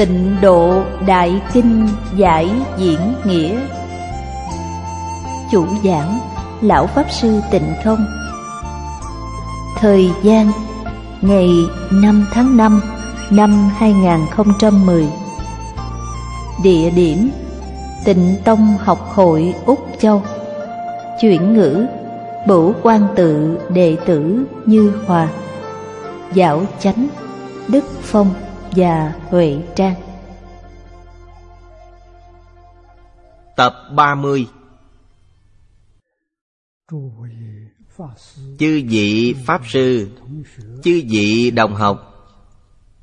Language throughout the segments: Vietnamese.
Tịnh độ Đại Kinh Giải Diễn Nghĩa Chủ giảng Lão Pháp Sư Tịnh Không Thời gian Ngày 5 tháng 5 năm 2010 Địa điểm Tịnh Tông Học Hội Úc Châu Chuyển ngữ Bửu quan tự đệ tử Như Hòa Dạo chánh Đức Phong và Huệ Trang Tập 30 Chư vị Pháp Sư Chư vị Đồng học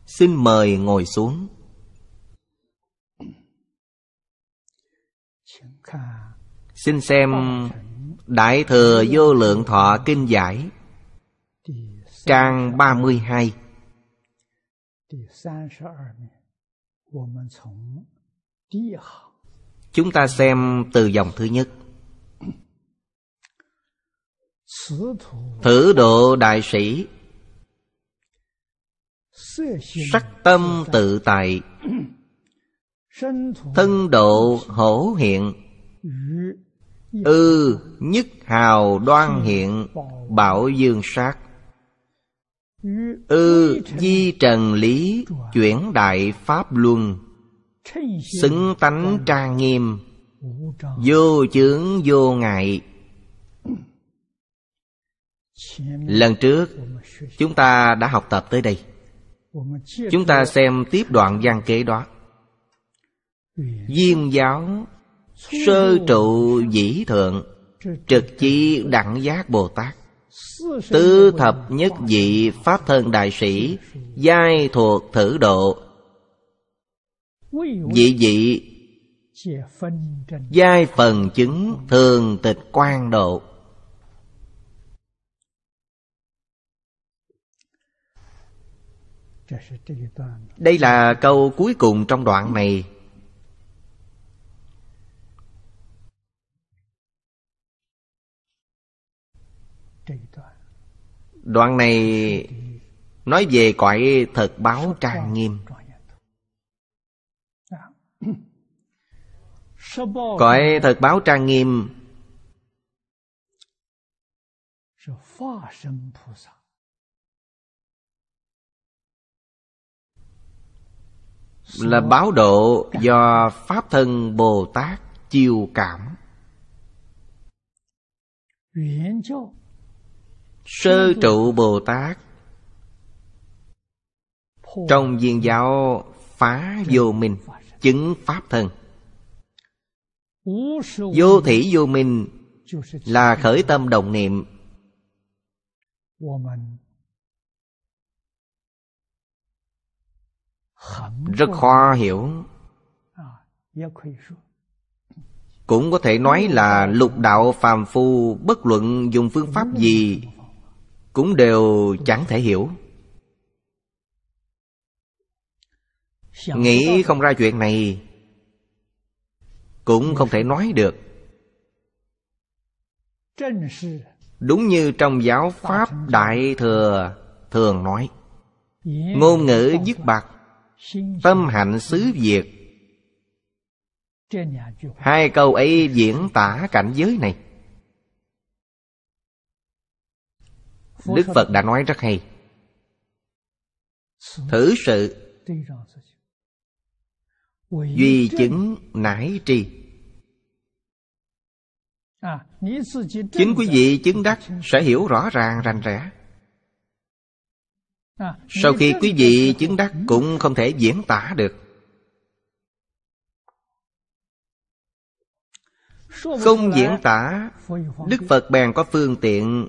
Xin mời ngồi xuống Xin xem Đại Thừa Vô Lượng Thọ Kinh Giải Trang 32 Chúng ta xem từ dòng thứ nhất Thử độ đại sĩ Sắc tâm tự tại Thân độ hổ hiện Ư ừ, nhất hào đoan hiện Bảo dương sát Ư ừ, di trần lý chuyển đại pháp luân Xứng tánh trang nghiêm Vô chướng vô ngại Lần trước chúng ta đã học tập tới đây Chúng ta xem tiếp đoạn gian kế đó Viên giáo Sơ trụ dĩ thượng Trực chi đẳng giác Bồ Tát Tứ thập nhất dị Pháp thân đại sĩ Giai thuộc thử độ Dị dị Giai phần chứng thường tịch quan độ Đây là câu cuối cùng trong đoạn này Đoạn này nói về cõi thật báo trang nghiêm. Cõi thật báo trang nghiêm là báo độ do pháp thân bồ tát chiêu cảm Sơ trụ Bồ Tát Trong viên giáo phá vô minh Chứng pháp thân Vô thủy vô minh Là khởi tâm đồng niệm Rất khó hiểu cũng có thể nói là lục đạo phàm phu bất luận dùng phương pháp gì cũng đều chẳng thể hiểu nghĩ không ra chuyện này cũng không thể nói được đúng như trong giáo pháp đại thừa thường nói ngôn ngữ dứt bạc tâm hạnh xứ việt hai câu ấy diễn tả cảnh giới này đức phật đã nói rất hay thử sự duy chứng nải tri chính quý vị chứng đắc sẽ hiểu rõ ràng rành rẽ sau khi quý vị chứng đắc cũng không thể diễn tả được không diễn tả đức phật bèn có phương tiện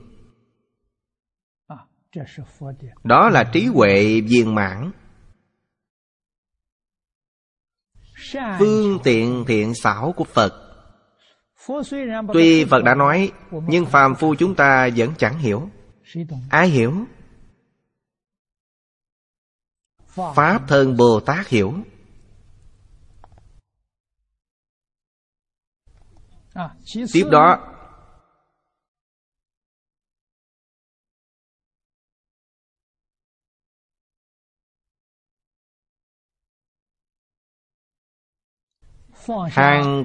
đó là trí huệ viên mãn phương tiện thiện xảo của phật tuy phật đã nói nhưng phàm phu chúng ta vẫn chẳng hiểu ai hiểu pháp thân bồ tát hiểu à, tiếp đó hàng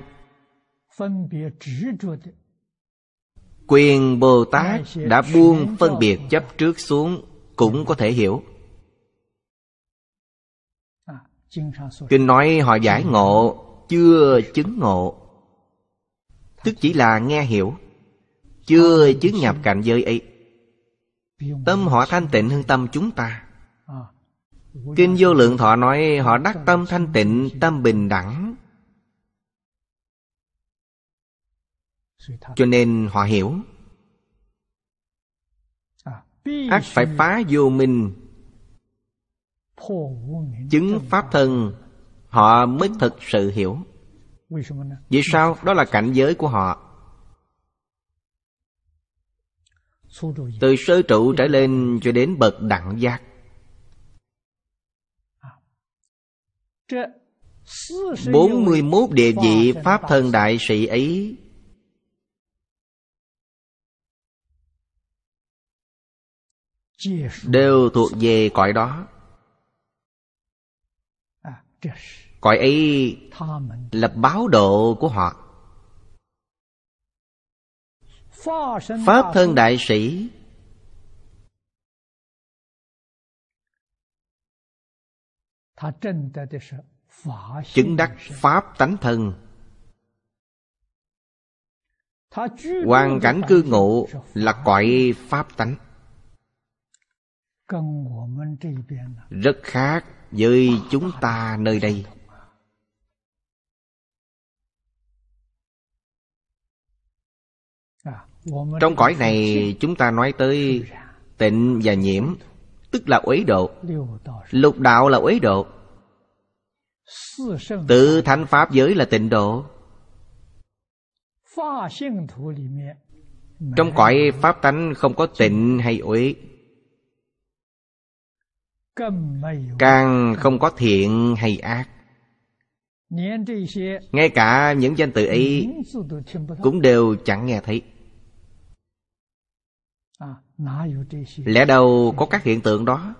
quyền bồ tát đã buông phân biệt chấp trước xuống cũng có thể hiểu à, kinh nói họ giải ngộ chưa chứng ngộ tức chỉ là nghe hiểu chưa chứng nhập cảnh giới ấy tâm họ thanh tịnh hơn tâm chúng ta à, kinh vô lượng thọ nói họ đắc tâm thanh tịnh tâm bình đẳng cho nên họ hiểu à, ác phải phá vô minh chứng pháp thân họ mới thực sự hiểu vì sao đó là cảnh giới của họ từ sơ trụ trở lên cho đến bậc đẳng giác à. bốn mươi mốt địa vị pháp thân đại sĩ ấy đều thuộc về cõi đó à, cõi ấy là báo độ của họ pháp thân đại sĩ chứng đắc pháp tánh thân hoàn cảnh cư ngụ là cõi pháp tánh À. rất khác với chúng ta nơi đây à, trong cõi này chúng ta nói tới tịnh và nhiễm tức là uế độ lục đạo là uế độ tự thánh pháp giới là tịnh độ trong cõi pháp tánh không có tịnh hay uế càng không có thiện hay ác ngay cả những danh từ ấy cũng đều chẳng nghe thấy à, lẽ đâu có các hiện tượng đó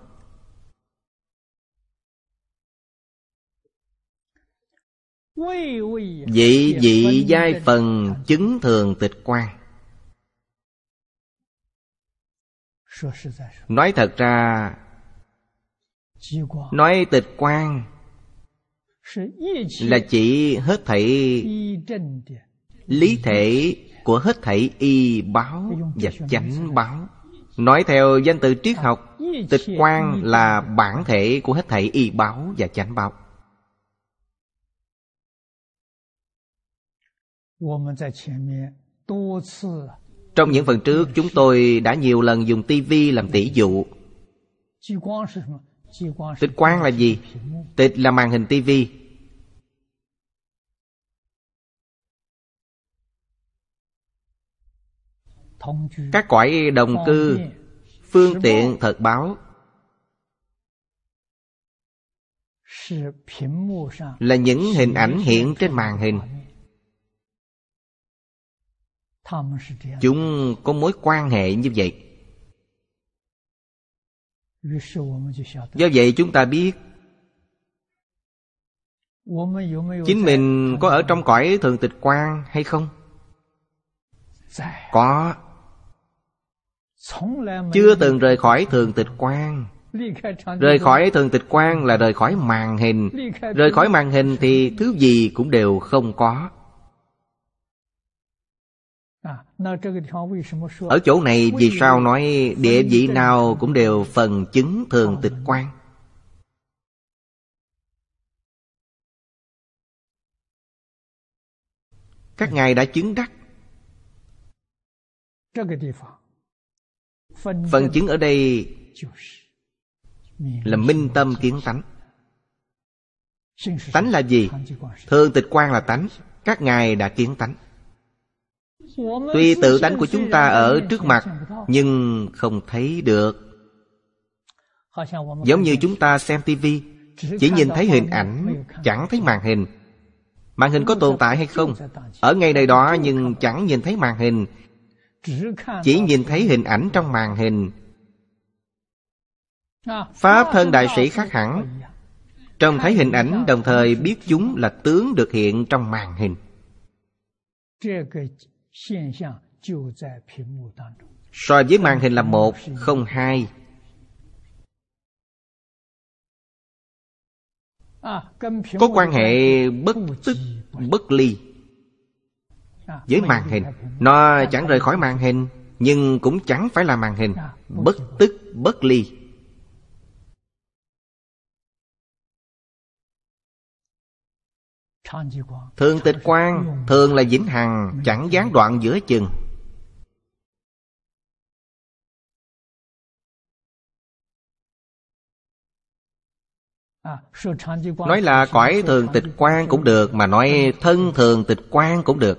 vị vị giai phần chứng thường tịch quan nói thật ra nói tịch quan là chỉ hết thảy lý thể của hết thảy y báo và chánh báo nói theo danh từ triết học tịch quan là bản thể của hết thảy y báo và chánh báo trong những phần trước chúng tôi đã nhiều lần dùng tivi làm tỷ dụ Tịch quang là gì? Tịch là màn hình tivi Các cõi đồng cư Phương tiện thật báo Là những hình ảnh hiện trên màn hình Chúng có mối quan hệ như vậy Do vậy chúng ta biết Chính mình có ở trong cõi thường tịch quan hay không? Dạ. Có Chưa từng rời khỏi thường tịch quan Rời khỏi thường tịch quan là rời khỏi màn hình Rời khỏi màn hình thì thứ gì cũng đều không có ở chỗ này vì sao nói địa vị nào cũng đều phần chứng thường tịch quan Các ngài đã chứng đắc Phần chứng ở đây là minh tâm kiến tánh Tánh là gì? Thường tịch quan là tánh Các ngài đã kiến tánh Tuy tự tánh của chúng ta ở trước mặt Nhưng không thấy được Giống như chúng ta xem tivi Chỉ nhìn thấy hình ảnh Chẳng thấy màn hình Màn hình có tồn tại hay không Ở ngay này đó nhưng chẳng nhìn thấy màn hình Chỉ nhìn thấy hình ảnh trong màn hình Pháp thân đại sĩ khác hẳn Trông thấy hình ảnh đồng thời biết chúng là tướng được hiện trong màn hình So với màn hình là một, không hai à, Có quan hệ bất tức, bất ly Với à, màn hình Nó chẳng rời khỏi màn hình Nhưng cũng chẳng phải là màn hình à, Bất tức, bất ly Thường tịch quan Thường là vĩnh hằng Chẳng gián đoạn giữa chừng Nói là cõi thường tịch quan cũng được Mà nói thân thường tịch quan cũng được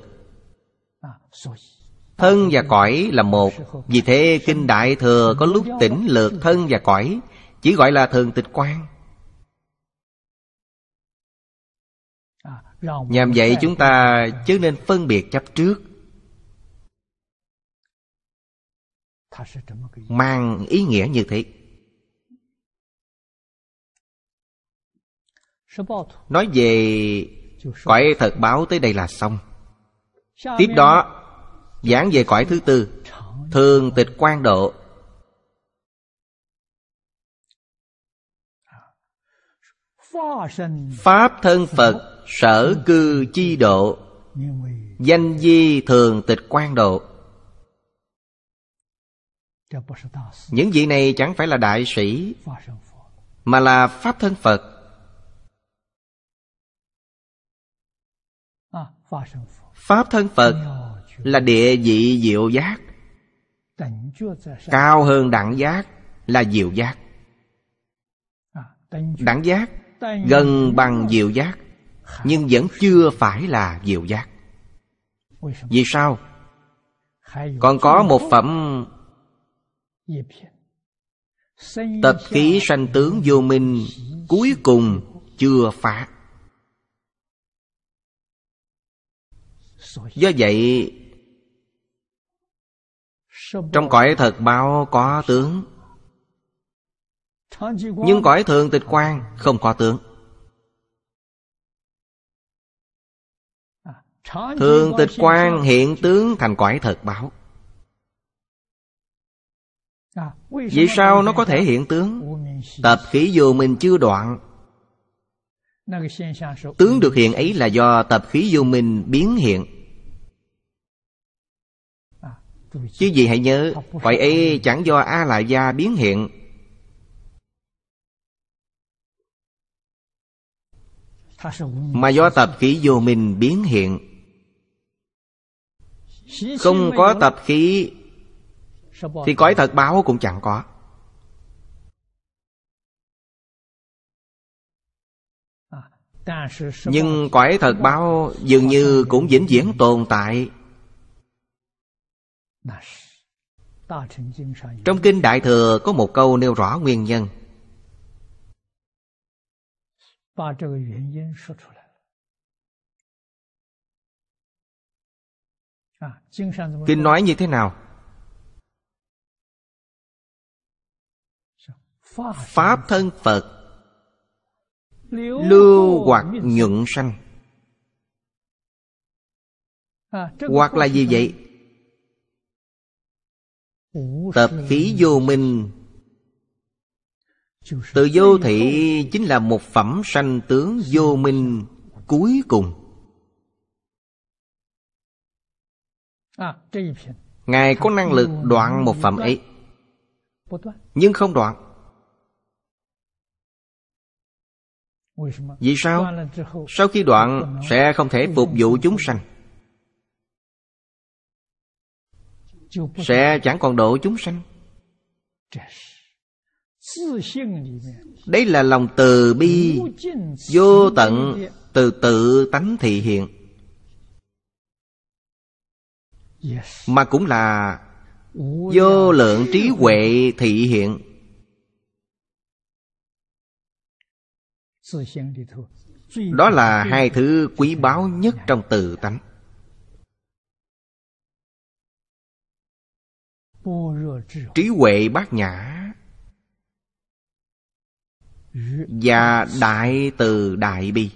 Thân và cõi là một Vì thế kinh đại thừa có lúc tỉnh lược thân và cõi Chỉ gọi là thường tịch quan Nhằm vậy chúng ta chứ nên phân biệt chấp trước Mang ý nghĩa như thế Nói về cõi thật báo tới đây là xong Tiếp đó giảng về cõi thứ tư Thường tịch quan độ Pháp thân Phật sở cư chi độ danh di thường tịch quan độ những vị này chẳng phải là đại sĩ mà là pháp thân phật pháp thân phật là địa vị diệu giác cao hơn đẳng giác là diệu giác đẳng giác gần bằng diệu giác nhưng vẫn chưa phải là diệu giác vì sao còn có một phẩm tập khí sanh tướng vô minh cuối cùng chưa phá do vậy trong cõi thật bao có tướng nhưng cõi thường tịch quan không có tướng Thường tịch quan hiện tướng thành quải thật báo à, Vì sao nó có thể hiện tướng? Tập khí vô minh chưa đoạn Tướng được hiện ấy là do tập khí vô minh biến hiện à, Chứ gì hãy nhớ phải ấy chẳng do A Lại Gia biến hiện Mà do tập khí vô minh biến hiện không có tập khí Thì cõi thật báo cũng chẳng có Nhưng cõi thật báo dường như cũng vĩnh viễn tồn tại Trong Kinh Đại Thừa có một câu nêu rõ nguyên nhân kinh à, nói như thế nào pháp thân phật lưu hoặc nhuận sanh à, hoặc là gì vậy tập khí vô minh từ vô thị chính là một phẩm sanh tướng vô minh cuối cùng À, ngài có năng lực đoạn một phẩm ấy nhưng không đoạn vì sao sau khi đoạn sẽ không thể phục vụ chúng sanh sẽ chẳng còn độ chúng sanh Đây là lòng từ bi vô tận từ tự tánh thị hiện mà cũng là vô lượng trí huệ thị hiện đó là hai thứ quý dạ. báu nhất trong từ tánh trí huệ bát nhã và đại từ đại bi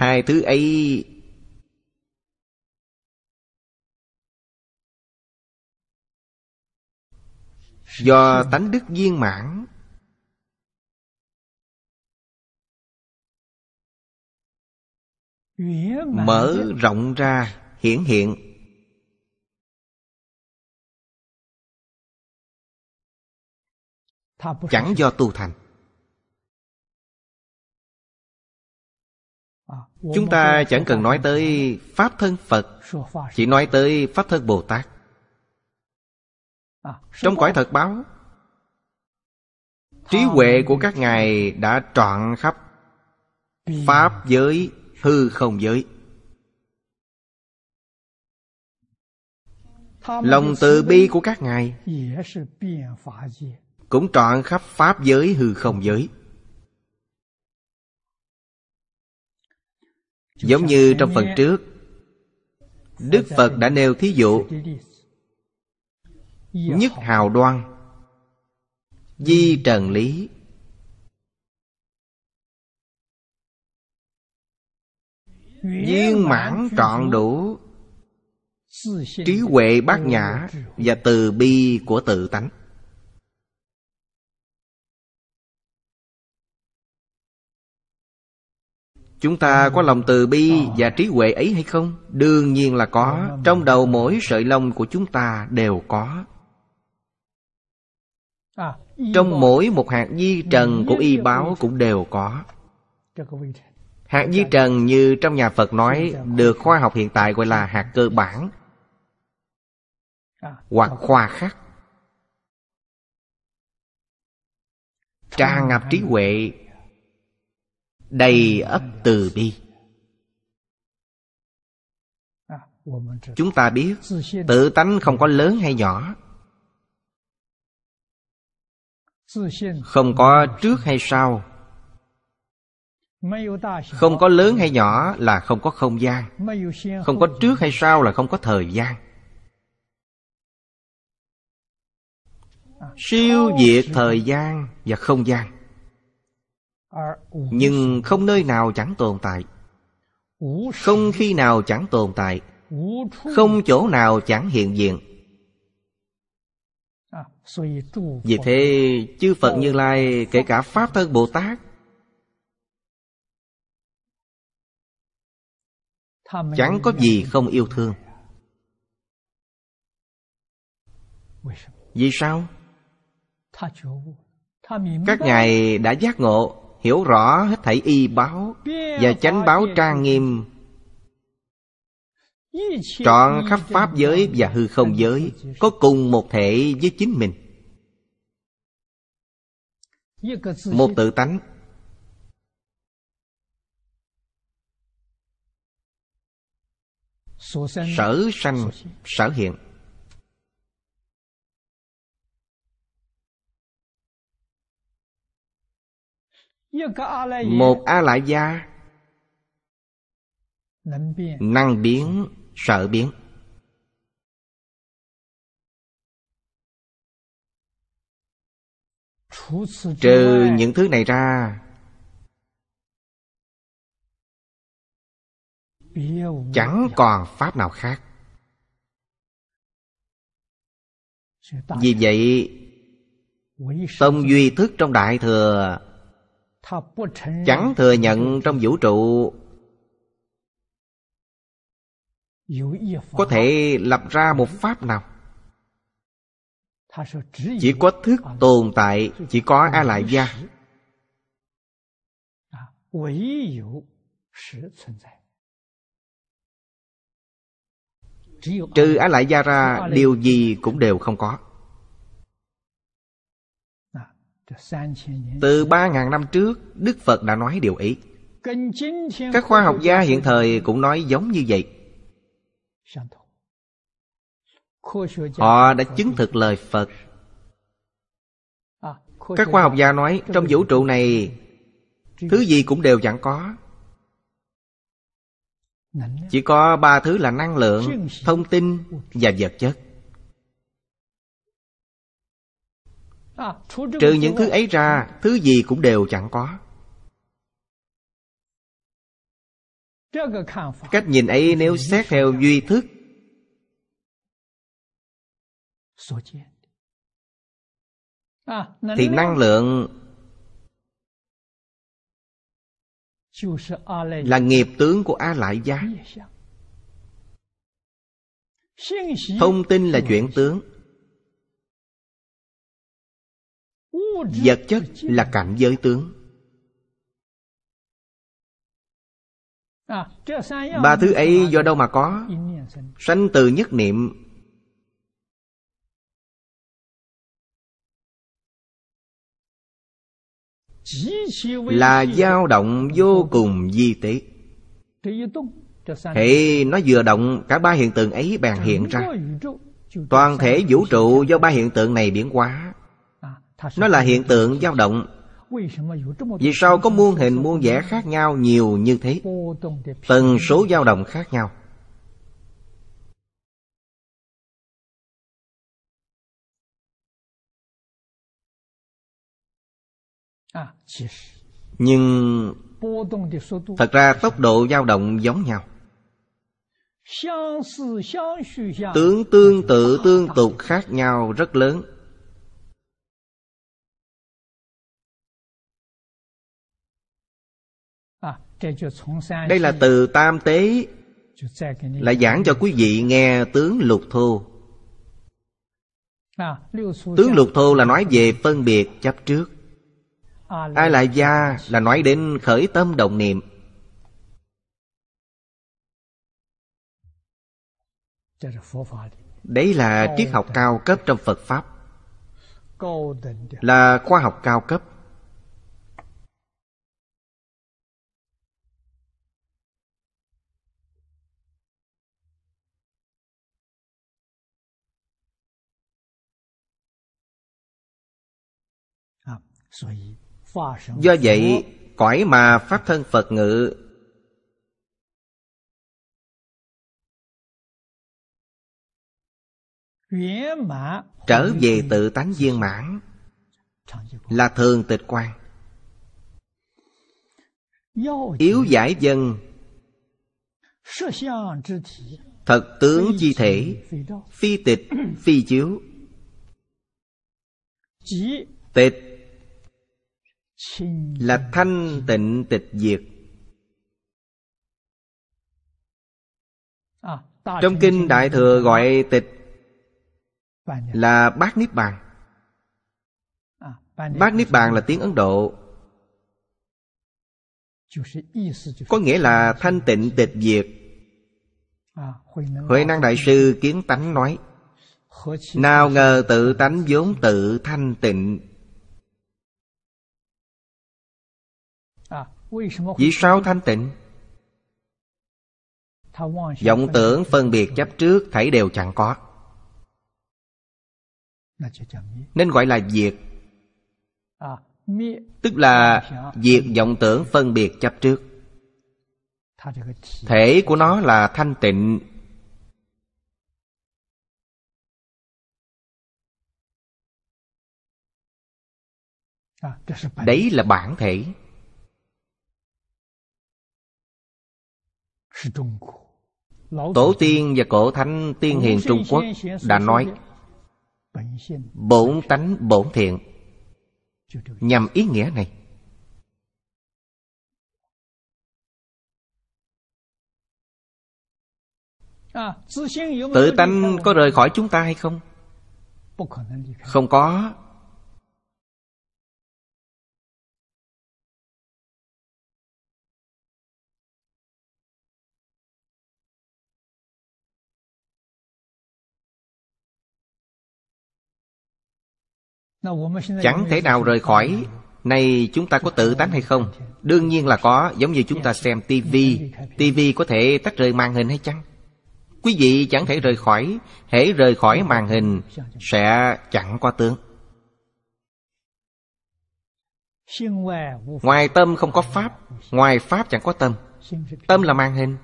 hai thứ ấy do tánh đức viên mãn mở rộng ra hiển hiện chẳng do tu thành chúng ta chẳng cần nói tới pháp thân phật chỉ nói tới pháp thân bồ tát trong cõi thật báo trí huệ của các ngài đã trọn khắp pháp giới hư không giới lòng từ bi của các ngài cũng trọn khắp pháp giới hư không giới giống như trong phần trước đức phật đã nêu thí dụ nhất hào đoan di trần lý viên mãn trọn đủ trí huệ bát nhã và từ bi của tự tánh Chúng ta có lòng từ bi và trí huệ ấy hay không? Đương nhiên là có Trong đầu mỗi sợi lông của chúng ta đều có Trong mỗi một hạt di trần của y báo cũng đều có Hạt di trần như trong nhà Phật nói Được khoa học hiện tại gọi là hạt cơ bản Hoặc khoa khắc tràn ngập trí huệ đầy ấp từ bi chúng ta biết tự tánh không có lớn hay nhỏ không có trước hay sau không có lớn hay nhỏ là không có không gian không có trước hay sau là không có thời gian siêu diệt thời gian và không gian nhưng không nơi nào chẳng tồn tại không khi nào chẳng tồn tại không chỗ nào chẳng hiện diện vì thế chư phật như lai kể cả pháp thân bồ tát chẳng có gì không yêu thương vì sao các ngài đã giác ngộ hiểu rõ hết thảy y báo và chánh báo trang nghiêm trọn khắp pháp giới và hư không giới có cùng một thể với chính mình một tự tánh sở sanh sở hiện một a lại gia năng biến sợ biến trừ những thứ này ra chẳng còn pháp nào khác vì vậy tông duy thức trong đại thừa chẳng thừa nhận trong vũ trụ có thể lập ra một pháp nào chỉ có thức tồn tại chỉ có a lại gia trừ a lại gia ra điều gì cũng đều không có từ ba ngàn năm trước, Đức Phật đã nói điều ấy. Các khoa học gia hiện thời cũng nói giống như vậy. Họ đã chứng thực lời Phật. À, Các khoa học gia nói trong vũ trụ này thứ gì cũng đều chẳng có. Chỉ có ba thứ là năng lượng, thông tin và vật chất. À, Trừ những thứ ấy ra Thứ gì cũng đều chẳng có Cách nhìn ấy nếu xét theo duy thức à, Thì năng lượng Là nghiệp tướng của A Lại gia Thông tin là chuyện tướng vật chất là cảnh giới tướng ba thứ ấy do đâu mà có sanh từ nhất niệm là dao động vô cùng di tế hệ nó vừa động cả ba hiện tượng ấy bèn hiện ra toàn thể vũ trụ do ba hiện tượng này biến hóa nó là hiện tượng dao động vì sao có muôn hình muôn vẻ khác nhau nhiều như thế tần số dao động khác nhau nhưng thật ra tốc độ dao động giống nhau tướng tương tự tương tục khác nhau rất lớn Đây là từ tam tế Là giảng cho quý vị nghe tướng lục thô Tướng lục thô là nói về phân biệt chấp trước Ai là gia là nói đến khởi tâm đồng niệm Đấy là triết học cao cấp trong Phật Pháp Là khoa học cao cấp Do vậy cõi mà Pháp thân Phật ngự Trở về tự tánh viên mãn Là thường tịch quan Yếu giải dân Thật tướng chi thể Phi tịch, phi chiếu Tịch là thanh tịnh tịch diệt à, trong kinh đại thừa gọi tịch là bát niết bàn à, bát niết bàn là tiếng ấn độ có nghĩa là à, thanh tịnh tịch diệt huệ năng đại sư kiến tánh nói nào ngờ tự tánh vốn tự thanh tịnh Vì sao thanh tịnh? vọng tưởng phân biệt chấp trước thảy đều chẳng có nên gọi là diệt tức là diệt vọng tưởng phân biệt chấp trước thể của nó là thanh tịnh đấy là bản thể Tổ tiên và cổ thánh tiên hiền Trung Quốc đã nói Bổn tánh bổn thiện Nhằm ý nghĩa này à, Tự tánh có rời khỏi chúng ta hay không? Không có chẳng thể nào rời khỏi nay chúng ta có tự tánh hay không đương nhiên là có giống như chúng ta xem tivi tivi có thể tách rời màn hình hay chăng quý vị chẳng thể rời khỏi hễ rời khỏi màn hình sẽ chẳng qua tướng ngoài tâm không có pháp ngoài pháp chẳng có tâm tâm là màn hình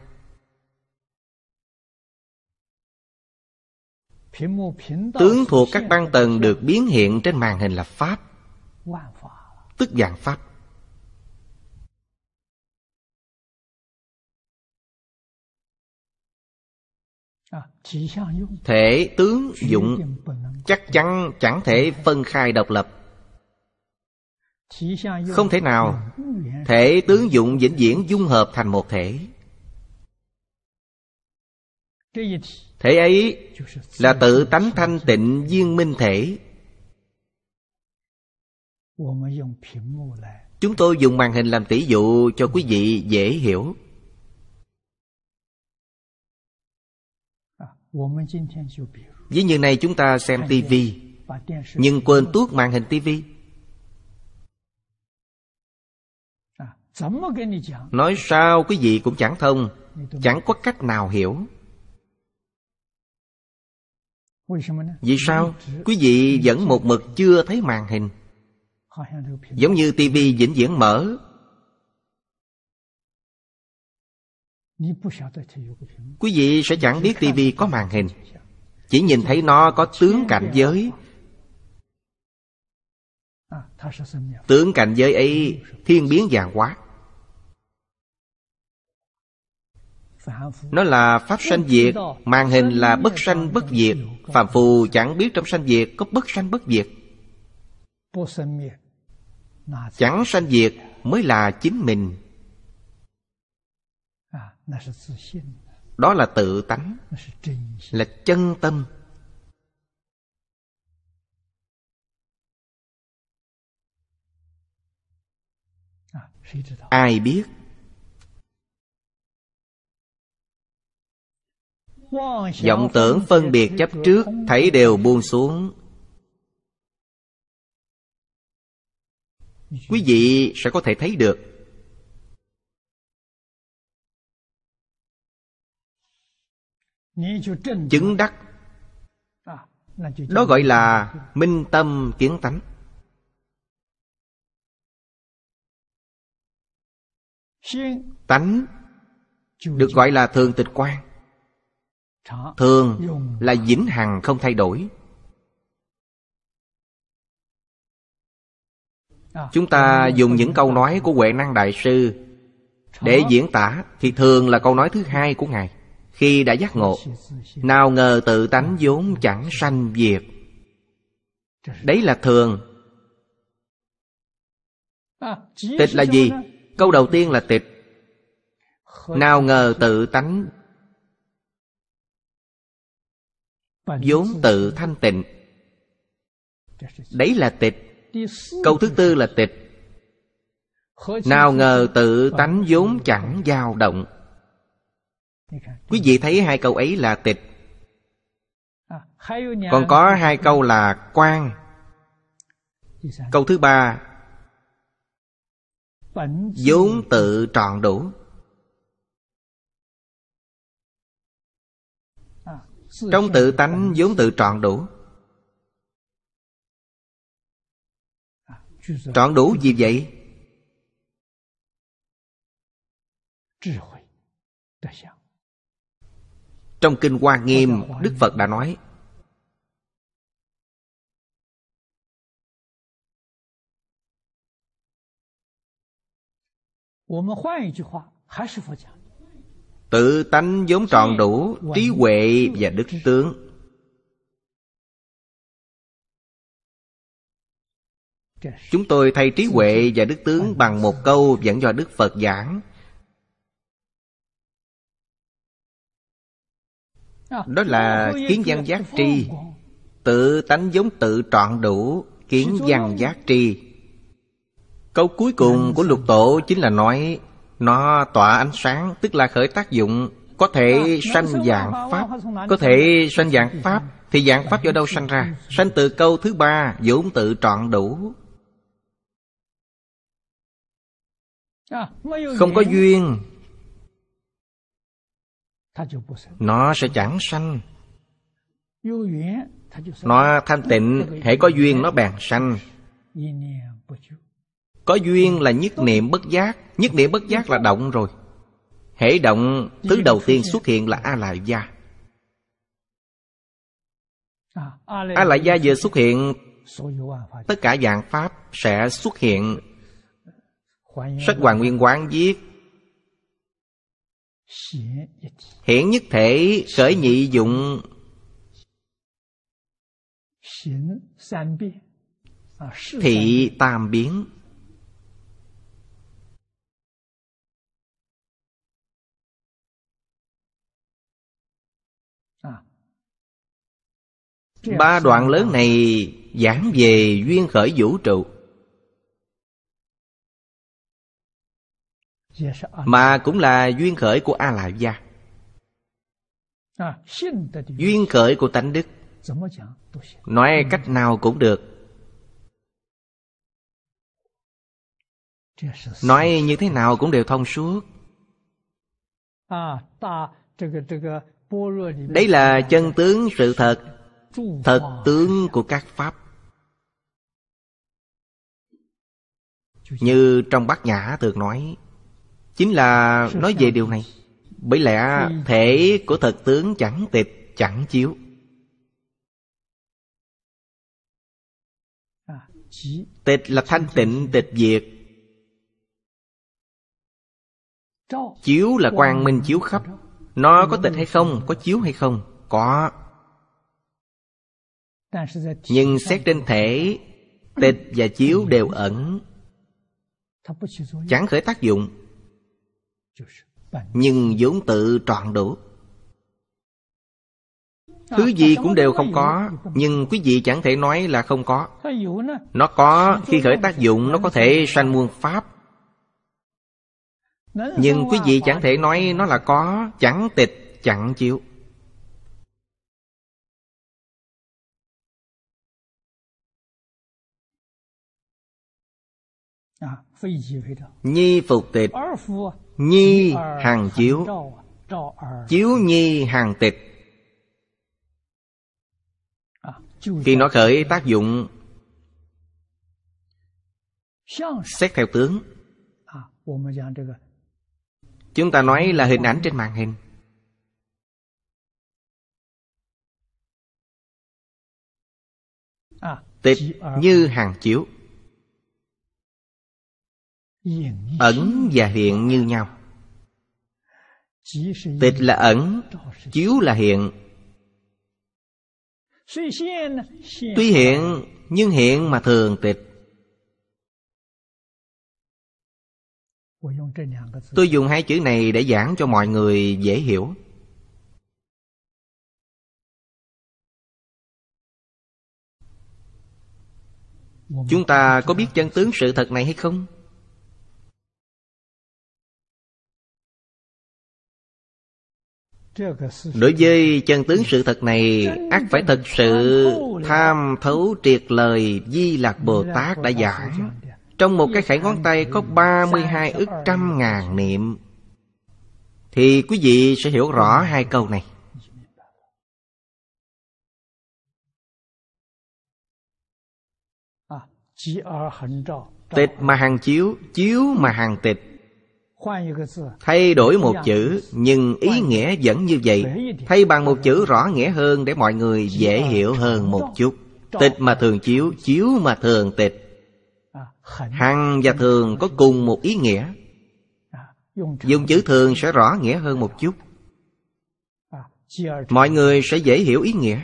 Tướng thuộc các băng tầng được biến hiện trên màn hình là Pháp Tức dạng Pháp Thể tướng dụng chắc chắn chẳng thể phân khai độc lập Không thể nào Thể tướng dụng vĩnh viễn dung hợp thành một thể thể ấy là tự tánh thanh tịnh viên minh thể chúng tôi dùng màn hình làm tỷ dụ cho quý vị dễ hiểu ví như này chúng ta xem tivi nhưng quên tuốt màn hình tivi nói sao quý vị cũng chẳng thông chẳng có cách nào hiểu vì sao quý vị vẫn một mực chưa thấy màn hình Giống như tivi vĩnh viễn mở Quý vị sẽ chẳng biết tivi có màn hình Chỉ nhìn thấy nó có tướng cảnh giới à, Tướng cảnh giới ấy thiên biến vàng quá nó là pháp sanh diệt màn hình là bất sanh bất diệt phàm phu chẳng biết trong sanh diệt có bất sanh bất diệt chẳng sanh diệt mới là chính mình đó là tự tánh là chân tâm ai biết vọng tưởng phân biệt chấp trước thấy đều buông xuống quý vị sẽ có thể thấy được chứng đắc đó gọi là minh tâm kiến tánh tánh được gọi là thường tịch quan thường là vĩnh hằng không thay đổi chúng ta dùng những câu nói của huệ năng đại sư để diễn tả thì thường là câu nói thứ hai của ngài khi đã giác ngộ nào ngờ tự tánh vốn chẳng sanh diệt đấy là thường à, tịch là gì câu đầu tiên là tịch nào ngờ tự tánh vốn tự thanh tịnh đấy là tịch câu thứ tư là tịch nào ngờ tự tánh vốn chẳng dao động quý vị thấy hai câu ấy là tịch à, còn có hai câu là quan câu thứ ba vốn tự trọn đủ Trong tự tánh vốn tự trọn đủ à, Trọn đủ gì vậy? Trong Kinh Hoa Nghiêm Đức Phật đã nói tự tánh vốn tròn đủ trí huệ và đức tướng chúng tôi thay trí huệ và đức tướng bằng một câu dẫn do đức phật giảng à, đó là kiến văn giác tri tự tánh giống tự trọn đủ kiến văn giác tri câu cuối cùng của lục tổ chính là nói nó tỏa ánh sáng Tức là khởi tác dụng Có thể dạ, sanh dạng Pháp Có thể sanh dạng Pháp Thì dạng Pháp do đâu sanh ra Sanh từ câu thứ ba vốn tự trọn đủ à, Không có duyên Nó sẽ chẳng sanh Nó thanh tịnh Hãy có duyên nó bèn sanh có duyên là nhất niệm bất giác Nhất niệm bất giác là động rồi Hễ động thứ đầu tiên xuất hiện là a la gia a la gia vừa xuất hiện Tất cả dạng pháp sẽ xuất hiện Sách Hoàng Nguyên Quán viết Hiển nhất thể khởi nhị dụng Thị tam biến Ba à, đoạn lớn này giảng về duyên khởi vũ trụ dạ, Mà cũng là duyên khởi của A La Gia à, Duyên khởi của tánh đức Nói ừ. cách nào cũng được à, Nói như thế nào cũng đều thông suốt Đây là chân tướng sự thật thật tướng của các pháp như trong bát nhã thường nói chính là nói về điều này bởi lẽ thể của thật tướng chẳng tịch chẳng chiếu tịch là thanh tịnh tịch diệt chiếu là quang minh chiếu khắp nó có tịch hay không có chiếu hay không có nhưng xét trên thể tịch và chiếu đều ẩn chẳng khởi tác dụng nhưng vốn tự trọn đủ ờ, thứ gì cũng đều không có nhưng quý vị chẳng thể nói là không có nó có khi khởi tác dụng nó có thể sanh muôn pháp nhưng quý vị chẳng thể nói nó là có chẳng tịch chẳng chiếu Nhi phục tịch Nhi hàng chiếu Chiếu nhi hàng tịch Khi nó khởi tác dụng Xét theo tướng Chúng ta nói là hình ảnh trên màn hình Tịch như hàng chiếu ẩn và hiện như nhau tịch là ẩn chiếu là hiện tuy hiện nhưng hiện mà thường tịch tôi dùng hai chữ này để giảng cho mọi người dễ hiểu chúng ta có biết chân tướng sự thật này hay không Đối với chân tướng sự thật này ắt phải thật sự tham thấu triệt lời Di Lạc Bồ Tát đã giảng Trong một cái khải ngón tay có 32 ức trăm ngàn niệm Thì quý vị sẽ hiểu rõ hai câu này Tịch mà hàng chiếu, chiếu mà hàng tịch Thay đổi một chữ nhưng ý nghĩa vẫn như vậy Thay bằng một chữ rõ nghĩa hơn để mọi người dễ hiểu hơn một chút Tịch mà thường chiếu, chiếu mà thường tịch à, Hằng và thường có cùng một ý nghĩa à, Dùng chữ thường sẽ rõ nghĩa hơn một chút à, Mọi người sẽ dễ hiểu ý nghĩa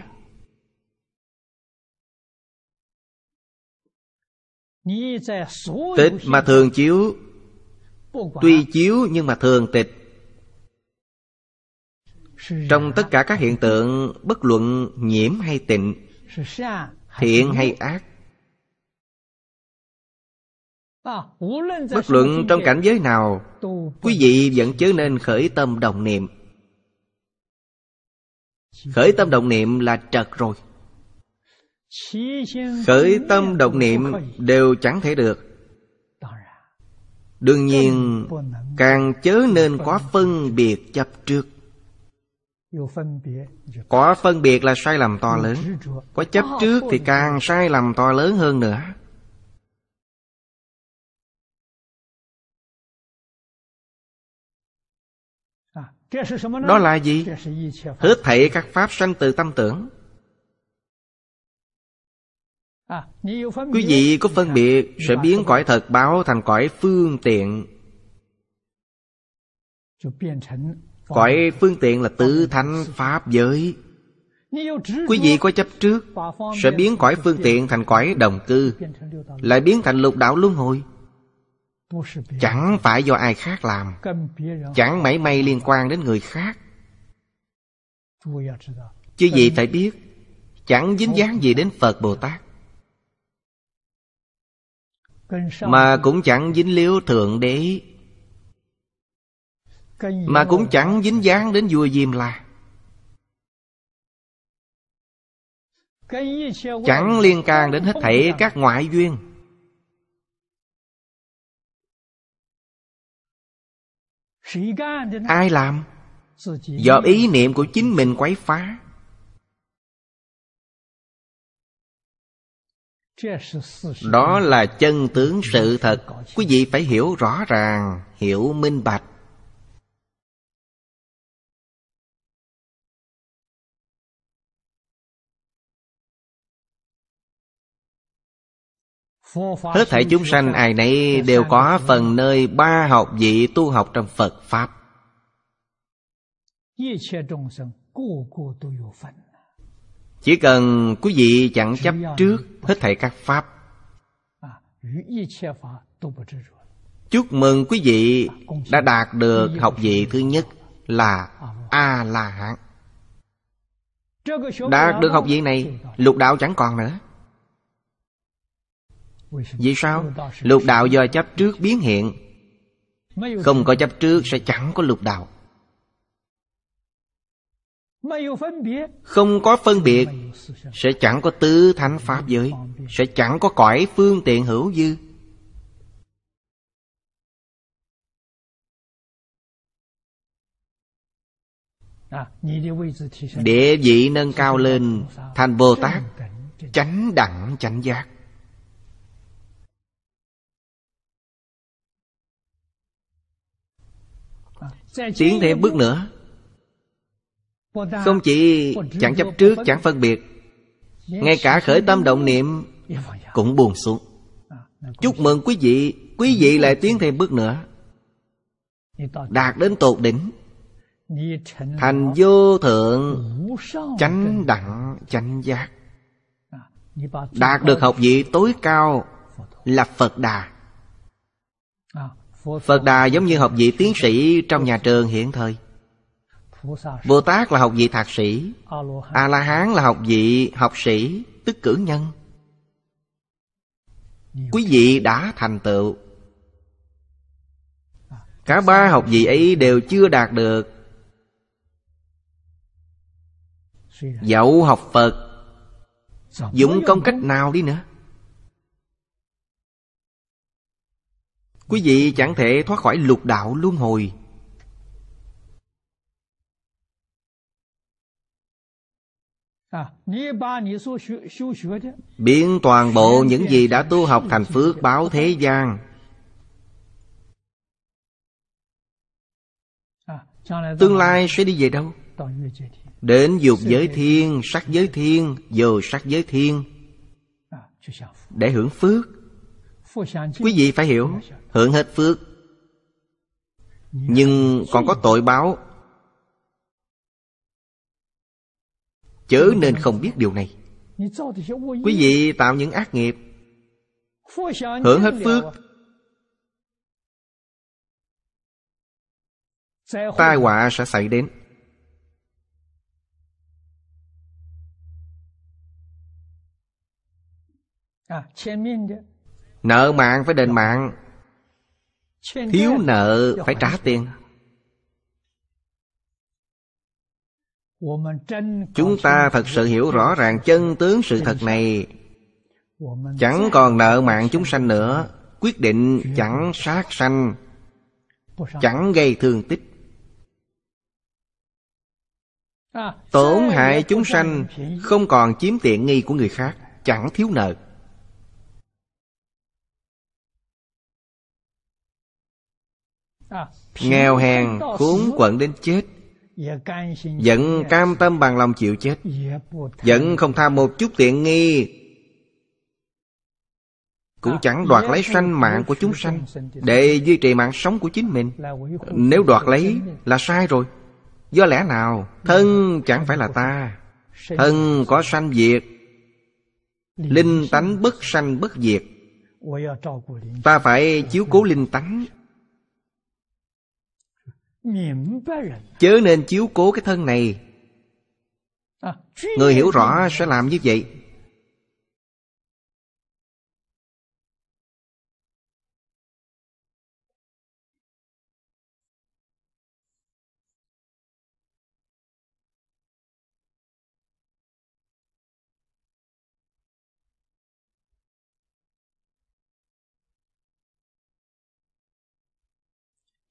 Tịch mà thường chiếu Tuy chiếu nhưng mà thường tịch Trong tất cả các hiện tượng Bất luận nhiễm hay tịnh Thiện hay ác Bất luận trong cảnh giới nào Quý vị vẫn chớ nên khởi tâm đồng niệm Khởi tâm đồng niệm là trật rồi Khởi tâm đồng niệm đều chẳng thể được Đương nhiên càng chớ nên có phân biệt chấp trước Có phân biệt là sai lầm to lớn Có chấp trước thì càng sai lầm to lớn hơn nữa Đó là gì? Hết thảy các pháp sanh từ tâm tưởng À, Quý vị có phân biệt dạ, sẽ dạ, biến dạ. cõi thật báo thành cõi phương tiện Cõi phương tiện là tứ thánh pháp giới Quý vị có chấp trước Sẽ biến cõi phương tiện thành cõi đồng cư Lại biến thành lục đạo luân hồi Chẳng phải do ai khác làm Chẳng mảy may liên quan đến người khác Chứ gì phải biết Chẳng dính dáng gì đến Phật Bồ Tát mà cũng chẳng dính liếu Thượng Đế Mà cũng chẳng dính dáng đến vua Diêm La Chẳng liên can đến hết thảy các ngoại duyên Ai làm? Do ý niệm của chính mình quấy phá đó là chân tướng sự thật quý vị phải hiểu rõ ràng hiểu minh bạch hết thảy chúng sanh ai nấy đều có phần nơi ba học vị tu học trong phật pháp chỉ cần quý vị chẳng chấp trước hết thảy các pháp à, Chúc mừng quý vị à, đã đạt được học vị thứ nhất là A-la-hán Đạt được học vị này lục đạo chẳng còn nữa Vì sao? Lục đạo do chấp trước biến hiện Không có chấp trước sẽ chẳng có lục đạo không có phân biệt Sẽ chẳng có tứ thánh pháp giới Sẽ chẳng có cõi phương tiện hữu dư à, Địa vị nâng cao lên Thành Bồ Tát Chánh đẳng chánh giác à, Tiến thêm bước nữa không chỉ chẳng chấp trước chẳng phân biệt Ngay cả khởi tâm động niệm Cũng buồn xuống Chúc mừng quý vị Quý vị lại tiến thêm bước nữa Đạt đến tột đỉnh Thành vô thượng Chánh đẳng chánh giác Đạt được học vị tối cao Là Phật Đà Phật Đà giống như học vị tiến sĩ Trong nhà trường hiện thời Bồ Tát là học vị thạc sĩ A-la-hán là học vị học sĩ Tức cử nhân Quý vị đã thành tựu à, Cả ba học vị ấy đều chưa đạt được Dẫu học Phật dũng công cách nào đi nữa Quý vị chẳng thể thoát khỏi lục đạo luân hồi À, biến toàn bộ những gì đã tu học thành phước báo thế gian à, tương lai sẽ đi về đâu đến dục giới thiên sắc giới thiên vô sắc giới thiên à, để hưởng phước quý vị phải hiểu hưởng hết phước nhưng dạ, còn có tội báo chớ nên không biết điều này quý vị tạo những ác nghiệp hưởng hết phước tai họa sẽ xảy đến nợ mạng phải đền mạng thiếu nợ phải trả tiền chúng ta thật sự hiểu rõ ràng chân tướng sự thật này chẳng còn nợ mạng chúng sanh nữa quyết định chẳng sát sanh chẳng gây thương tích tổn hại chúng sanh không còn chiếm tiện nghi của người khác chẳng thiếu nợ nghèo hèn cuốn quận đến chết vẫn cam tâm bằng lòng chịu chết vẫn không tha một chút tiện nghi cũng à, chẳng đoạt lấy sanh mạng của chúng sanh để duy trì mạng sống của chính mình nếu đoạt lấy là sai rồi do lẽ nào thân chẳng phải là ta thân có sanh diệt linh tánh bất sanh bất diệt ta phải chiếu cố linh tánh Chớ nên chiếu cố cái thân này à, Người hiểu rõ sẽ làm như vậy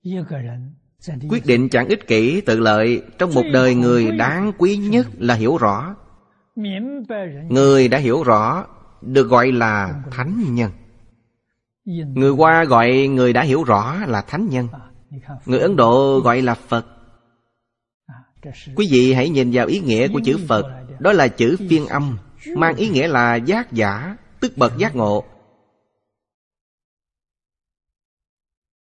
một quyết định chẳng ích kỷ tự lợi trong một đời người đáng quý nhất là hiểu rõ người đã hiểu rõ được gọi là thánh nhân người hoa gọi người đã hiểu rõ là thánh nhân người ấn độ gọi là phật quý vị hãy nhìn vào ý nghĩa của chữ phật đó là chữ phiên âm mang ý nghĩa là giác giả tức bậc giác ngộ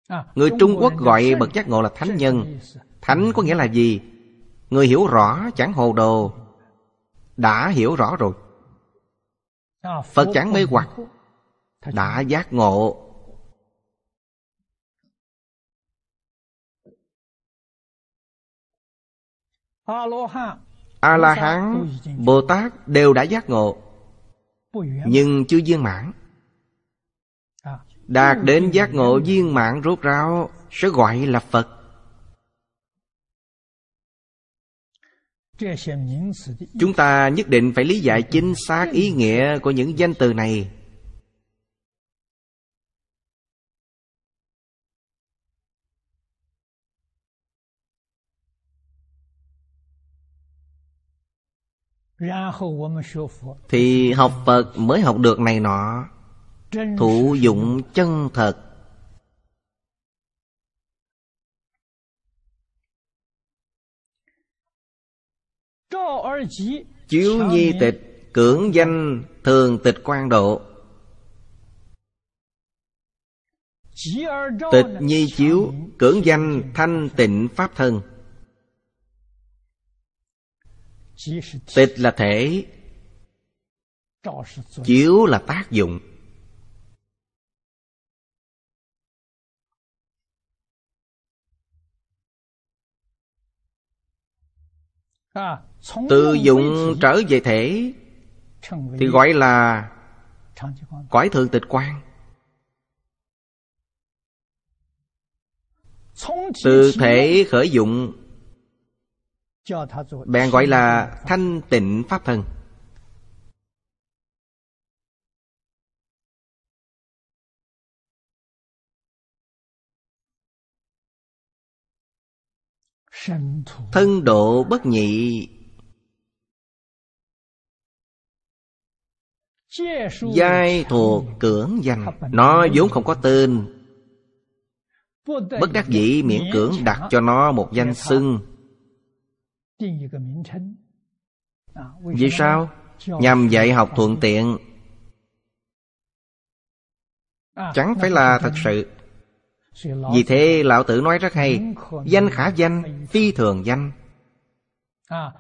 À, người trung quốc gọi bậc giác ngộ là thánh nhân thánh có nghĩa là gì người hiểu rõ chẳng hồ đồ đã hiểu rõ rồi à, phật chẳng mê hoặc đã giác ngộ a la hán bồ tát đều đã giác ngộ nhưng chưa viên mãn Đạt ừ. đến giác ngộ viên mãn rốt ráo Sẽ gọi là Phật Chúng ta nhất định phải lý giải chính xác ý nghĩa của những danh từ này Thì học Phật mới học được này nọ thụ dụng chân thật chiếu nhi tịch cưỡng danh thường tịch quan độ tịch nhi chiếu cưỡng danh thanh tịnh pháp thân tịch là thể chiếu là tác dụng À, từ dụng trở về thể thì gọi là cõi thường tịch quan từ thể khởi dụng bèn gọi là thanh tịnh pháp thân thân độ bất nhị giai thuộc cưỡng danh nó vốn không có tên bất đắc dĩ miễn cưỡng đặt cho nó một danh xưng vì sao nhằm dạy học thuận tiện chẳng phải là thật sự vì thế lão tử nói rất hay Danh khả danh, phi thường danh à,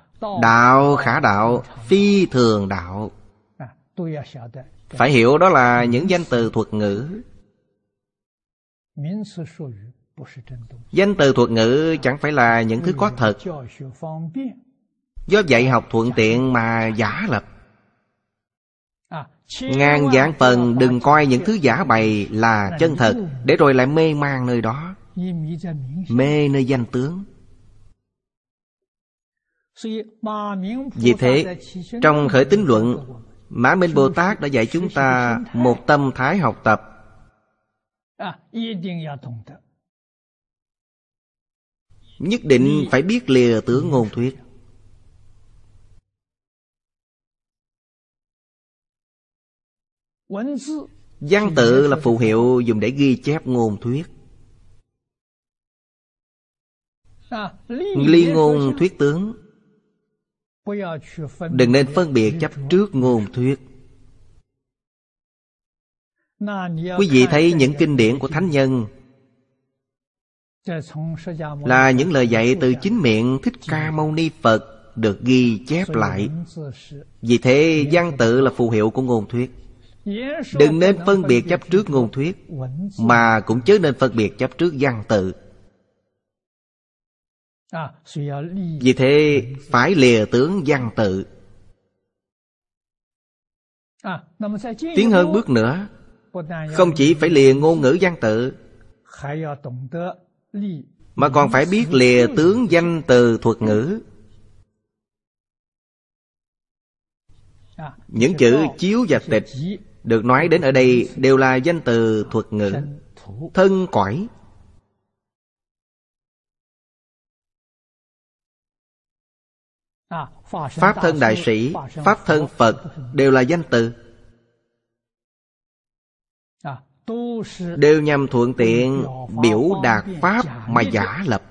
Đạo khả đạo, phi thường đạo à, à, Phải hiểu đó là những danh từ thuật ngữ Danh từ thuật ngữ chẳng phải là những thứ có thật Do dạy học thuận tiện mà giả lập Ngang dạng phần đừng coi những thứ giả bày là chân thật Để rồi lại mê mang nơi đó Mê nơi danh tướng Vì thế Trong khởi tín luận Mã Minh Bồ Tát đã dạy chúng ta Một tâm thái học tập Nhất định phải biết lìa tướng ngôn thuyết Văn tự là phù hiệu dùng để ghi chép ngôn thuyết à, Ly ngôn thuyết tướng Đừng nên phân biệt chấp trước ngôn thuyết Quý vị thấy những kinh điển của Thánh Nhân Là những lời dạy từ chính miệng Thích Ca Mâu Ni Phật Được ghi chép lại Vì thế văn tự là phù hiệu của ngôn thuyết Đừng nên phân biệt chấp trước ngôn thuyết Mà cũng chớ nên phân biệt chấp trước văn tự à, Vì thế phải lìa tướng văn tự à, Tiến hơn bước nữa Không chỉ phải lìa ngôn ngữ văn tự Mà còn phải biết lìa tướng danh từ thuật ngữ à, những chữ chiếu và tịch được nói đến ở đây đều là danh từ thuật ngữ Thân cõi Pháp thân đại sĩ, Pháp thân Phật đều là danh từ Đều nhằm thuận tiện biểu đạt Pháp mà giả lập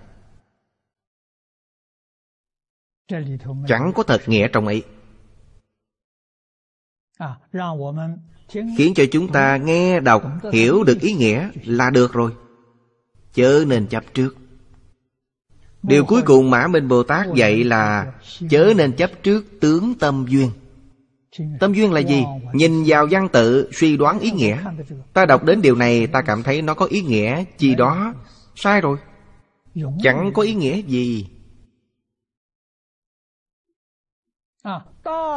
Chẳng có thật nghĩa trong ý khiến cho chúng ta nghe đọc hiểu được ý nghĩa là được rồi chớ nên chấp trước điều cuối cùng mã minh bồ tát dạy là chớ nên chấp trước tướng tâm duyên tâm duyên là gì nhìn vào văn tự suy đoán ý nghĩa ta đọc đến điều này ta cảm thấy nó có ý nghĩa gì đó sai rồi chẳng có ý nghĩa gì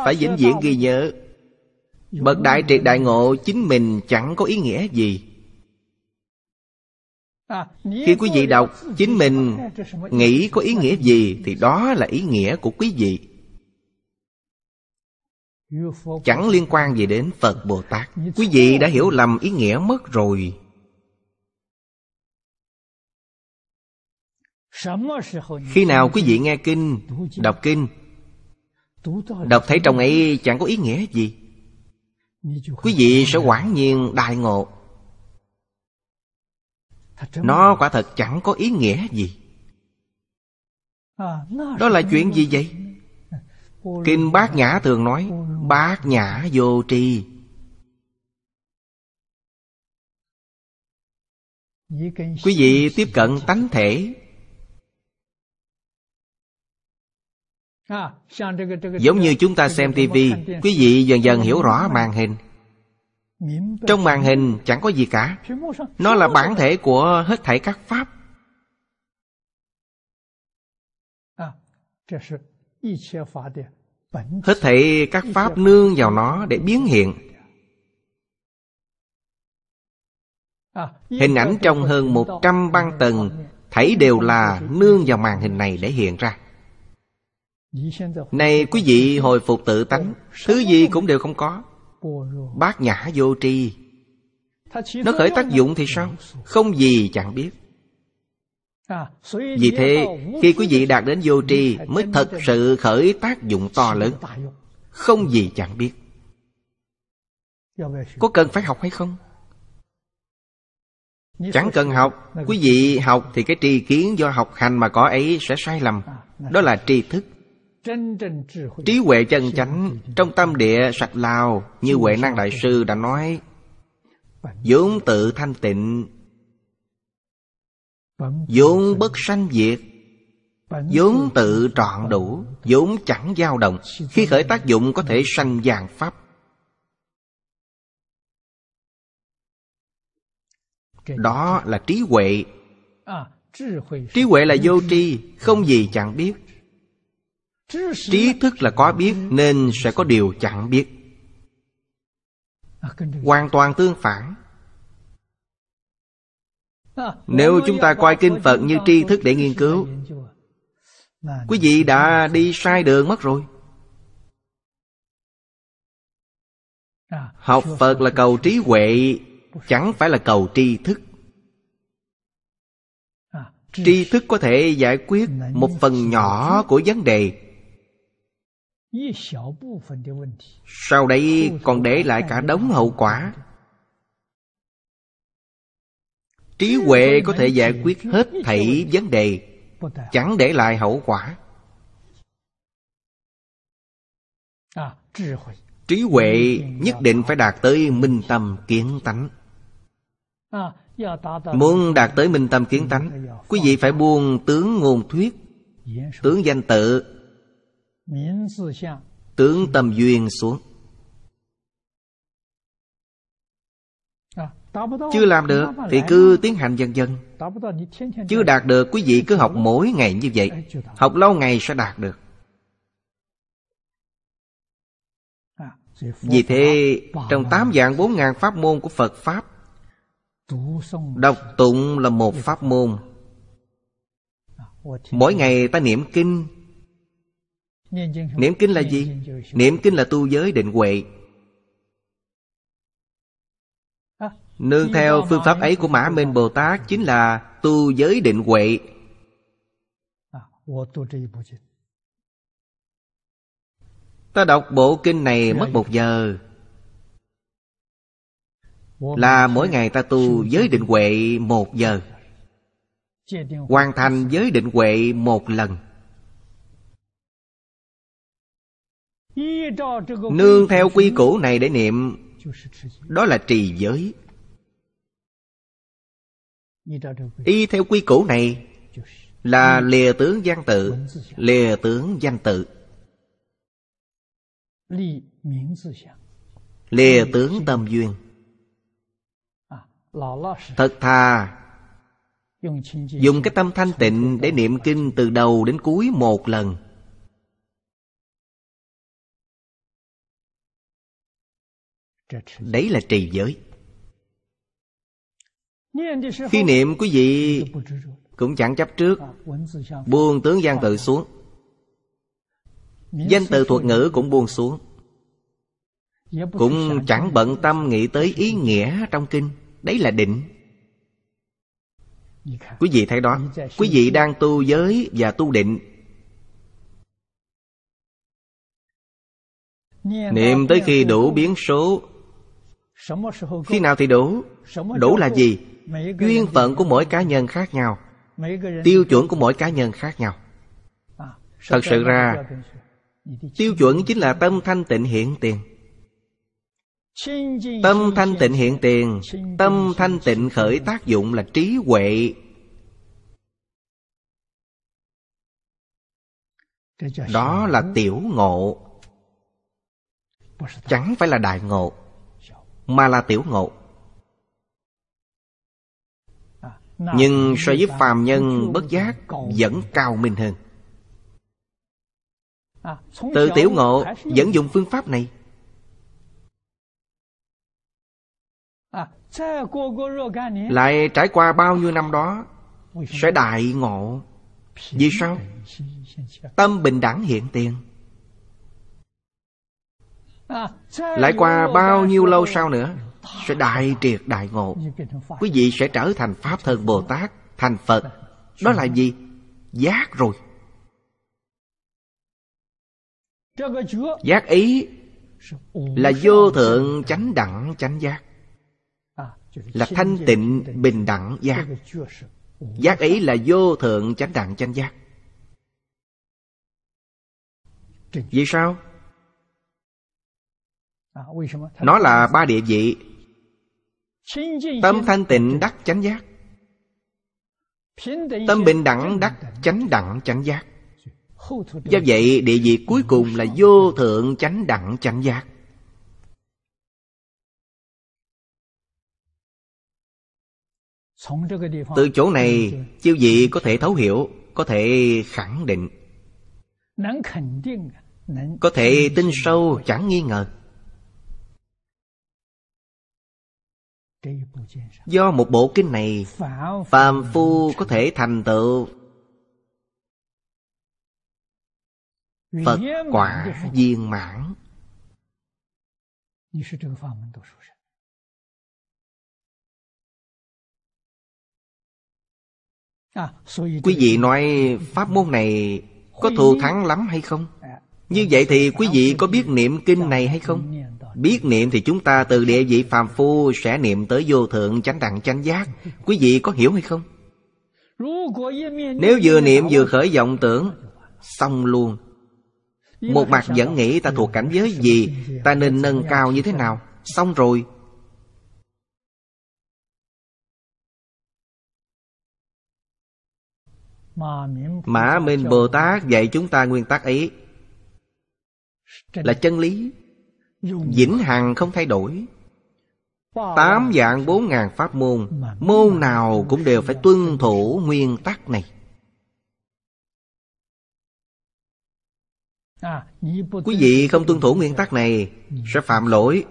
phải vĩnh viễn ghi nhớ Bậc đại triệt đại ngộ chính mình chẳng có ý nghĩa gì Khi quý vị đọc chính mình nghĩ có ý nghĩa gì Thì đó là ý nghĩa của quý vị Chẳng liên quan gì đến Phật Bồ Tát Quý vị đã hiểu lầm ý nghĩa mất rồi Khi nào quý vị nghe kinh, đọc kinh Đọc thấy trong ấy chẳng có ý nghĩa gì quý vị sẽ quản nhiên đại ngộ nó quả thật chẳng có ý nghĩa gì à, đó là chuyện gì vậy kinh bát nhã thường nói bát nhã vô tri quý vị tiếp cận tánh thể Giống như chúng ta xem TV Quý vị dần dần hiểu rõ màn hình Trong màn hình chẳng có gì cả Nó là bản thể của hết thảy các Pháp à, Hết thảy các Pháp nương vào nó để biến hiện à, Hình ảnh trong hơn 100 băng tầng Thảy đều là nương vào màn hình này để hiện ra này quý vị hồi phục tự tánh Thứ gì cũng đều không có Bác nhã vô tri Nó khởi tác dụng thì sao Không gì chẳng biết à, Vì thế khi quý vị đạt đến vô tri Mới thật sự khởi tác dụng to lớn Không gì chẳng biết Có cần phải học hay không Chẳng cần học Quý vị học thì cái tri kiến do học hành mà có ấy sẽ sai lầm à, Đó là tri thức trí huệ chân chánh trong tâm địa sạch lào như huệ năng đại sư đã nói vốn tự thanh tịnh vốn bất sanh diệt vốn tự trọn đủ vốn chẳng dao động khi khởi tác dụng có thể sanh vàng pháp đó là trí huệ à, trí huệ là vô tri không gì chẳng biết trí thức là có biết nên sẽ có điều chẳng biết hoàn toàn tương phản nếu chúng ta coi kinh phật như tri thức để nghiên cứu quý vị đã đi sai đường mất rồi học phật là cầu trí huệ chẳng phải là cầu tri thức tri thức có thể giải quyết một phần nhỏ của vấn đề sau đây còn để lại cả đống hậu quả trí huệ có thể giải quyết hết thảy vấn đề chẳng để lại hậu quả trí huệ nhất định phải đạt tới minh tâm kiến tánh à, muốn đạt tới minh tâm kiến tánh quý vị phải buông tướng ngôn thuyết tướng danh tự Tướng tâm duyên xuống Chưa làm được thì cứ tiến hành dần dần Chưa đạt được quý vị cứ học mỗi ngày như vậy Học lâu ngày sẽ đạt được à, Vì thế trong tám dạng bốn ngàn pháp môn của Phật Pháp Đọc tụng là một pháp môn à, Mỗi ngày ta niệm kinh Niệm kinh là gì? Niệm kinh là tu giới định huệ Nương theo phương pháp ấy của Mã Minh Bồ Tát Chính là tu giới định huệ Ta đọc bộ kinh này mất một giờ Là mỗi ngày ta tu giới định huệ một giờ Hoàn thành giới định huệ một lần Nương theo quy củ này để niệm Đó là trì giới Y theo quy củ này Là lìa tướng gian tự Lìa tướng danh tự Lìa tướng tâm duyên Thật thà Dùng cái tâm thanh tịnh để niệm kinh từ đầu đến cuối một lần đấy là trì giới khi niệm quý vị cũng chẳng chấp trước buông tướng gian tự xuống danh từ thuật ngữ cũng buông xuống cũng chẳng bận tâm nghĩ tới ý nghĩa trong kinh đấy là định quý vị thấy đó quý vị đang tu giới và tu định niệm tới khi đủ biến số khi nào thì đủ đủ là gì duyên phận của mỗi cá nhân khác nhau tiêu chuẩn của mỗi cá nhân khác nhau thật sự ra tiêu chuẩn chính là tâm thanh tịnh hiện tiền tâm thanh tịnh hiện tiền tâm thanh tịnh khởi tác dụng là trí huệ đó là tiểu ngộ chẳng phải là đại ngộ mà là tiểu ngộ nhưng so với phàm nhân bất giác vẫn cao minh hơn từ tiểu ngộ vẫn dùng phương pháp này lại trải qua bao nhiêu năm đó sẽ đại ngộ vì sao tâm bình đẳng hiện tiền lại qua bao nhiêu lâu sau nữa Sẽ đại triệt đại ngộ Quý vị sẽ trở thành Pháp thân Bồ Tát Thành Phật Đó là gì? Giác rồi Giác ý Là vô thượng chánh đẳng chánh giác Là thanh tịnh bình đẳng giác Giác ý là vô thượng chánh đẳng chánh giác Vì sao? À, nó là ba địa vị tâm thanh tịnh đắc chánh giác tâm bình đẳng đắc chánh đẳng chánh giác do vậy địa vị cuối cùng là vô thượng chánh đẳng chánh giác từ chỗ này chiêu vị có thể thấu hiểu có thể khẳng định có thể tin sâu chẳng nghi ngờ Do một bộ kinh này Phàm phu có thể thành tựu Phật quả viên mãn à, Quý vị nói pháp môn này có thù thắng lắm hay không? À, Như ờ, vậy thì quý vị có biết niệm kinh này hay không? biết niệm thì chúng ta từ địa vị phàm phu sẽ niệm tới vô thượng chánh đẳng chánh giác. Quý vị có hiểu hay không? Nếu vừa niệm vừa khởi vọng tưởng, xong luôn. Một mặt vẫn nghĩ ta thuộc cảnh giới gì, ta nên nâng cao như thế nào, xong rồi. Mã Minh Bồ Tát dạy chúng ta nguyên tắc ấy là chân lý Vĩnh hằng không thay đổi Tám dạng bốn ngàn pháp môn Môn nào cũng đều phải tuân thủ nguyên tắc này Quý vị không tuân thủ nguyên tắc này Sẽ phạm lỗi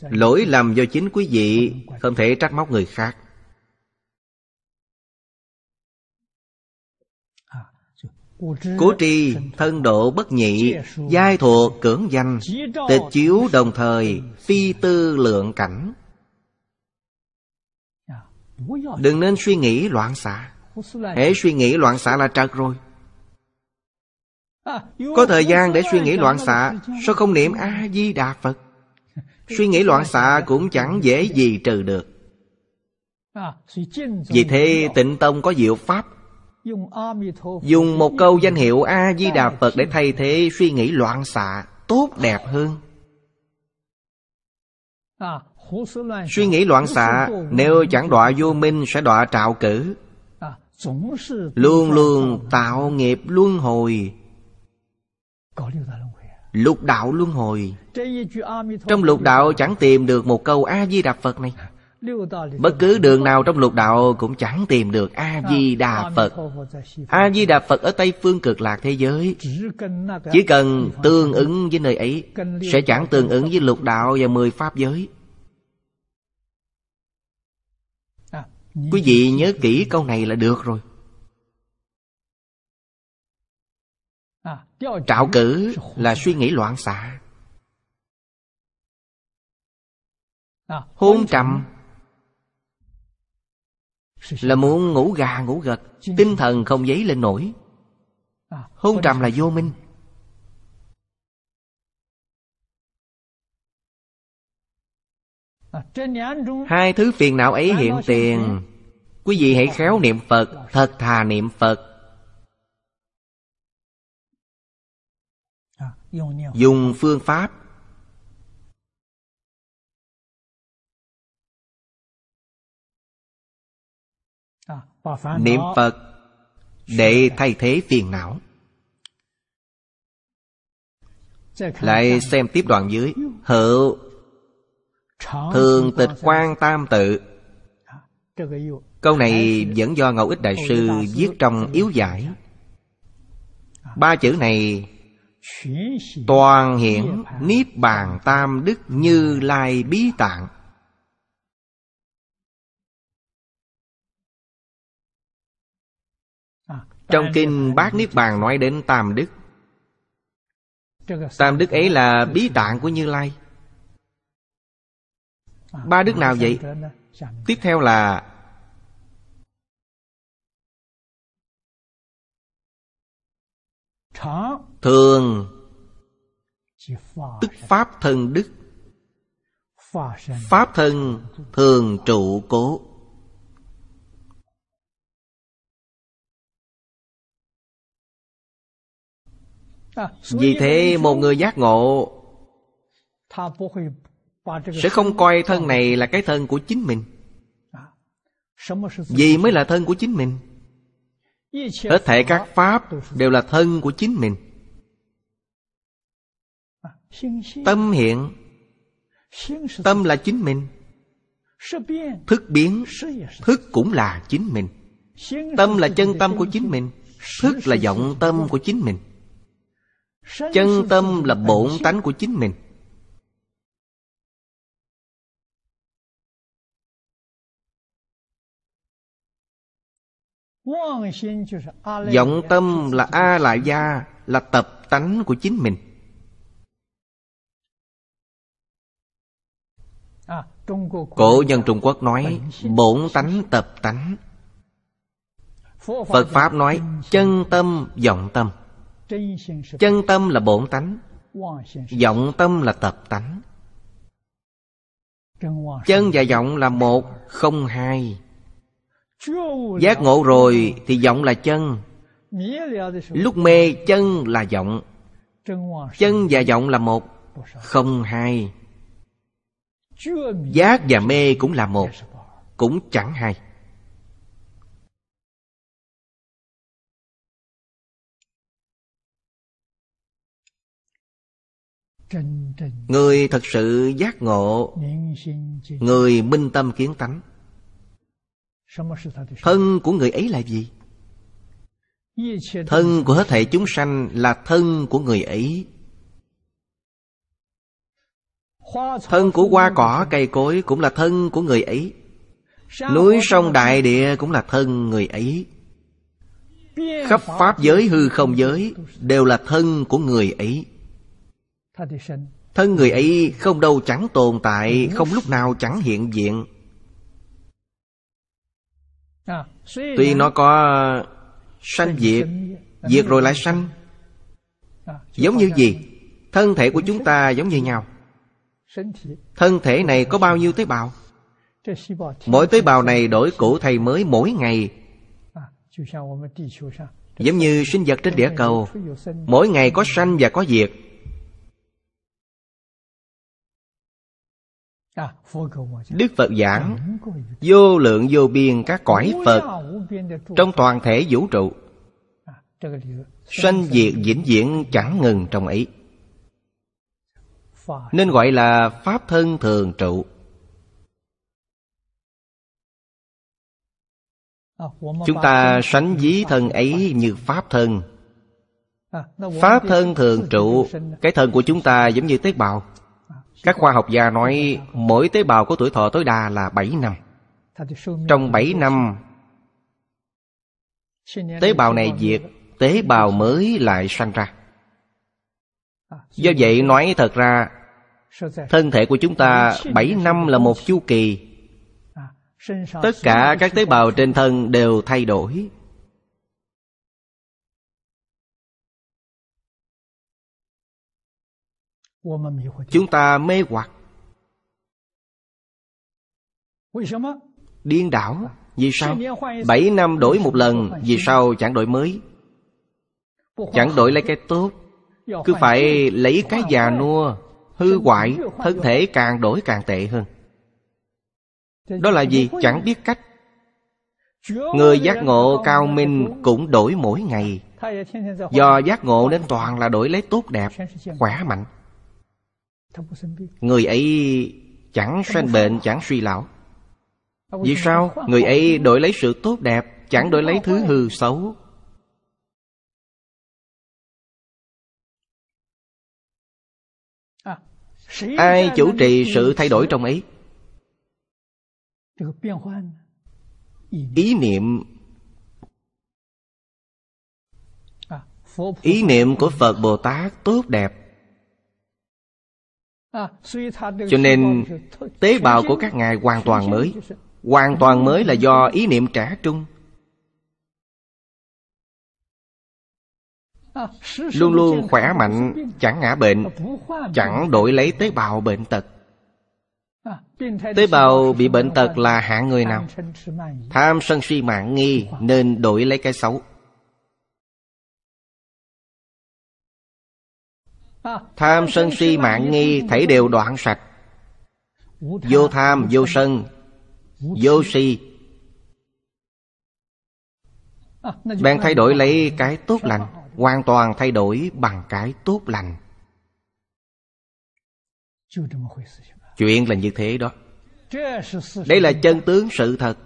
Lỗi lầm do chính quý vị Không thể trách móc người khác Cố tri thân độ bất nhị Giai thuộc cưỡng danh Tịch chiếu đồng thời Phi tư lượng cảnh Đừng nên suy nghĩ loạn xạ Hễ suy nghĩ loạn xạ là trật rồi Có thời gian để suy nghĩ loạn xạ Sao không niệm A-di-đà Phật Suy nghĩ loạn xạ cũng chẳng dễ gì trừ được Vì thế tịnh tông có diệu pháp dùng một câu danh hiệu a di đà phật để thay thế suy nghĩ loạn xạ tốt đẹp hơn à, suy nghĩ loạn xạ nếu chẳng đọa vô minh sẽ đọa trạo cử à, luôn luôn tạo nghiệp luân hồi lục đạo luân hồi trong lục đạo chẳng tìm được một câu a di đà phật này à, Bất cứ đường nào trong lục đạo cũng chẳng tìm được A-di-đà Phật A-di-đà Phật ở Tây phương cực lạc thế giới Chỉ cần tương ứng với nơi ấy Sẽ chẳng tương ứng với lục đạo và mười pháp giới à, Quý vị nhớ kỹ câu này là được rồi à, Trạo cử là suy nghĩ loạn xạ à, Hôn trầm là muốn ngủ gà ngủ gật Tinh thần không dấy lên nổi Hôn trầm là vô minh Hai thứ phiền não ấy hiện tiền Quý vị hãy khéo niệm Phật Thật thà niệm Phật Dùng phương pháp niệm phật để thay thế phiền não lại xem tiếp đoạn dưới hữu thường tịch quan tam tự câu này vẫn do ngẫu ích đại sư viết trong yếu giải ba chữ này toàn hiển niết bàn tam đức như lai bí tạng Trong kinh Bát Niết Bàn nói đến Tam Đức Tam Đức ấy là bí tạng của Như Lai Ba đức nào vậy? Tiếp theo là Thường Tức Pháp thân Đức Pháp thân Thường Trụ Cố vì thế một người giác ngộ sẽ không coi thân này là cái thân của chính mình gì mới là thân của chính mình hết thể các pháp đều là thân của chính mình tâm hiện tâm là chính mình thức biến thức cũng là chính mình tâm là chân tâm của chính mình thức là vọng tâm của chính mình chân tâm là bổn tánh của chính mình vọng tâm là a lại gia là tập tánh của chính mình à, cổ nhân trung quốc nói bổn tánh tập tánh phật pháp nói chân tâm vọng tâm chân tâm là bổn tánh vọng tâm là tập tánh chân và vọng là một không hai giác ngộ rồi thì vọng là chân lúc mê chân là vọng chân và vọng là một không hai giác và mê cũng là một cũng chẳng hai Người thật sự giác ngộ Người minh tâm kiến tánh Thân của người ấy là gì? Thân của hết thảy chúng sanh là thân của người ấy Thân của hoa cỏ cây cối cũng là thân của người ấy Núi sông đại địa cũng là thân người ấy Khắp pháp giới hư không giới Đều là thân của người ấy Thân người ấy không đâu chẳng tồn tại Không lúc nào chẳng hiện diện à, Tuy nó có sanh diệt Diệt rồi lại sanh à, Giống như gì? Thân thể của chúng ta giống như nhau Thân thể này có bao nhiêu tế bào? Mỗi tế bào này đổi cũ thay mới mỗi ngày à, Giống như sinh vật trên địa cầu Mỗi ngày có sanh và có diệt Đức Phật giảng Vô lượng vô biên các cõi Phật Trong toàn thể vũ trụ Sanh diệt vĩnh viễn chẳng ngừng trong ấy Nên gọi là Pháp thân thường trụ Chúng ta sánh ví thân ấy như Pháp thân Pháp thân thường trụ Cái thân của chúng ta giống như tế bào các khoa học gia nói mỗi tế bào có tuổi thọ tối đa là 7 năm. Trong 7 năm, tế bào này diệt, tế bào mới lại sanh ra. Do vậy nói thật ra, thân thể của chúng ta 7 năm là một chu kỳ. Tất cả các tế bào trên thân đều thay đổi. chúng ta mê hoặc điên đảo vì sao bảy năm đổi một lần vì sao chẳng đổi mới chẳng đổi lấy cái tốt cứ phải lấy cái già nua hư hoại thân thể càng đổi càng tệ hơn đó là gì chẳng biết cách người giác ngộ cao minh cũng đổi mỗi ngày do giác ngộ nên toàn là đổi lấy tốt đẹp khỏe mạnh Người ấy chẳng sanh bệnh, chẳng suy lão Vì sao? Người ấy đổi lấy sự tốt đẹp Chẳng đổi lấy thứ hư à. xấu à, Ai chủ trì sự thay đổi trong ấy Ý niệm Ý niệm à, của Phật Bồ Tát tốt đẹp À, cho nên tế bào của các ngài hoàn toàn mới hoàn toàn mới là do ý niệm trả trung à, luôn luôn khỏe mạnh chẳng ngã bệnh chẳng đổi lấy tế bào bệnh tật à, tế bào bị bệnh tật là hạng người nào tham sân si mạng nghi nên đổi lấy cái xấu Tham sân si mạng nghi Thảy đều đoạn sạch Vô tham, vô sân Vô si Bạn thay đổi lấy cái tốt lành Hoàn toàn thay đổi bằng cái tốt lành Chuyện là như thế đó Đây là chân tướng sự thật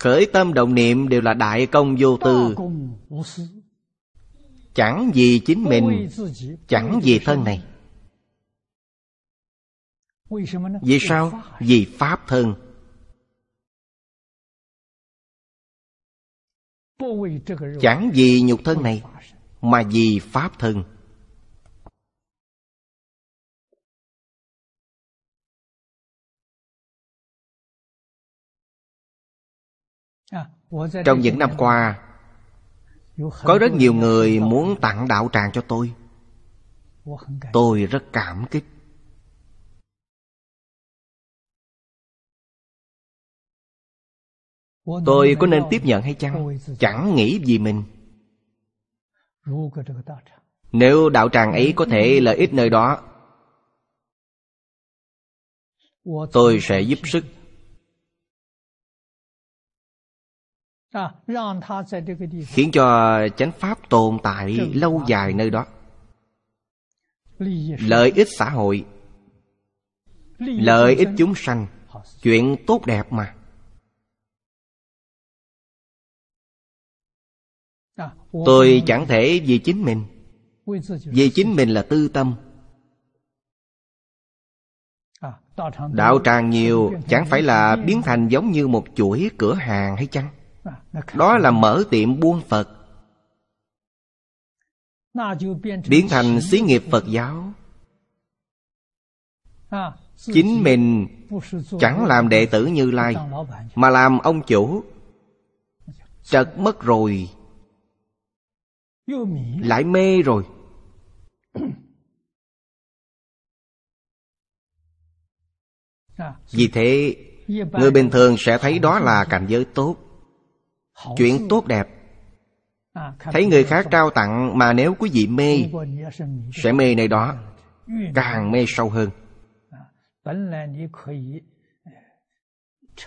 Khởi tâm động niệm đều là đại công vô tư Chẳng vì chính mình Chẳng vì thân này Vì sao? Vì Pháp thân Chẳng vì nhục thân này Mà vì Pháp thân À, trong những năm qua có rất nhiều người muốn tặng đạo tràng cho tôi tôi rất cảm kích tôi có nên tiếp nhận hay chăng chẳng nghĩ gì mình nếu đạo tràng ấy có thể lợi ích nơi đó tôi sẽ giúp sức À, khiến cho chánh pháp tồn tại lâu dài nơi đó lợi ích xã hội lợi ích chúng sanh chuyện tốt đẹp mà à, tôi chẳng thể vì chính mình vì chính mình là tư tâm à, đạo tràng nhiều chẳng phải là biến thành giống như một chuỗi cửa hàng hay chăng đó là mở tiệm buôn Phật Biến thành xí nghiệp Phật giáo Chính mình chẳng làm đệ tử Như Lai Mà làm ông chủ chợt mất rồi Lại mê rồi Vì thế Người bình thường sẽ thấy đó là cảnh giới tốt chuyện tốt đẹp à, thấy người khác trao tặng mà nếu quý vị mê sẽ mê nơi đó càng mê sâu hơn à,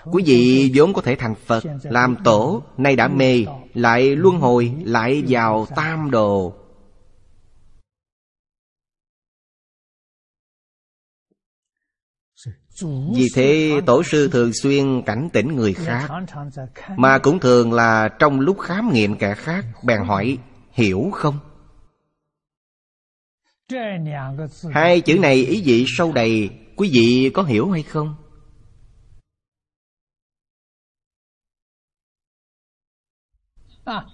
quý vị vốn có thể thành phật làm tổ nay đã mê lại luân hồi lại vào tam đồ vì thế tổ sư thường xuyên cảnh tỉnh người khác mà cũng thường là trong lúc khám nghiệm kẻ khác bèn hỏi hiểu không hai chữ này ý vị sâu đầy quý vị có hiểu hay không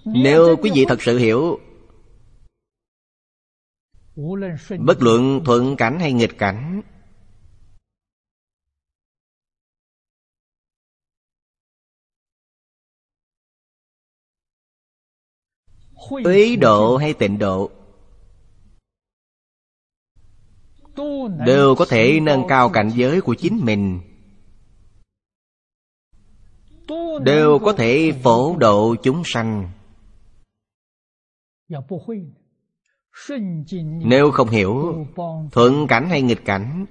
nếu quý vị thật sự hiểu bất luận thuận cảnh hay nghịch cảnh Ý độ hay tịnh độ Đều có thể nâng cao cảnh giới của chính mình Đều có thể phổ độ chúng sanh dạ, Nếu không hiểu Thuận cảnh hay nghịch cảnh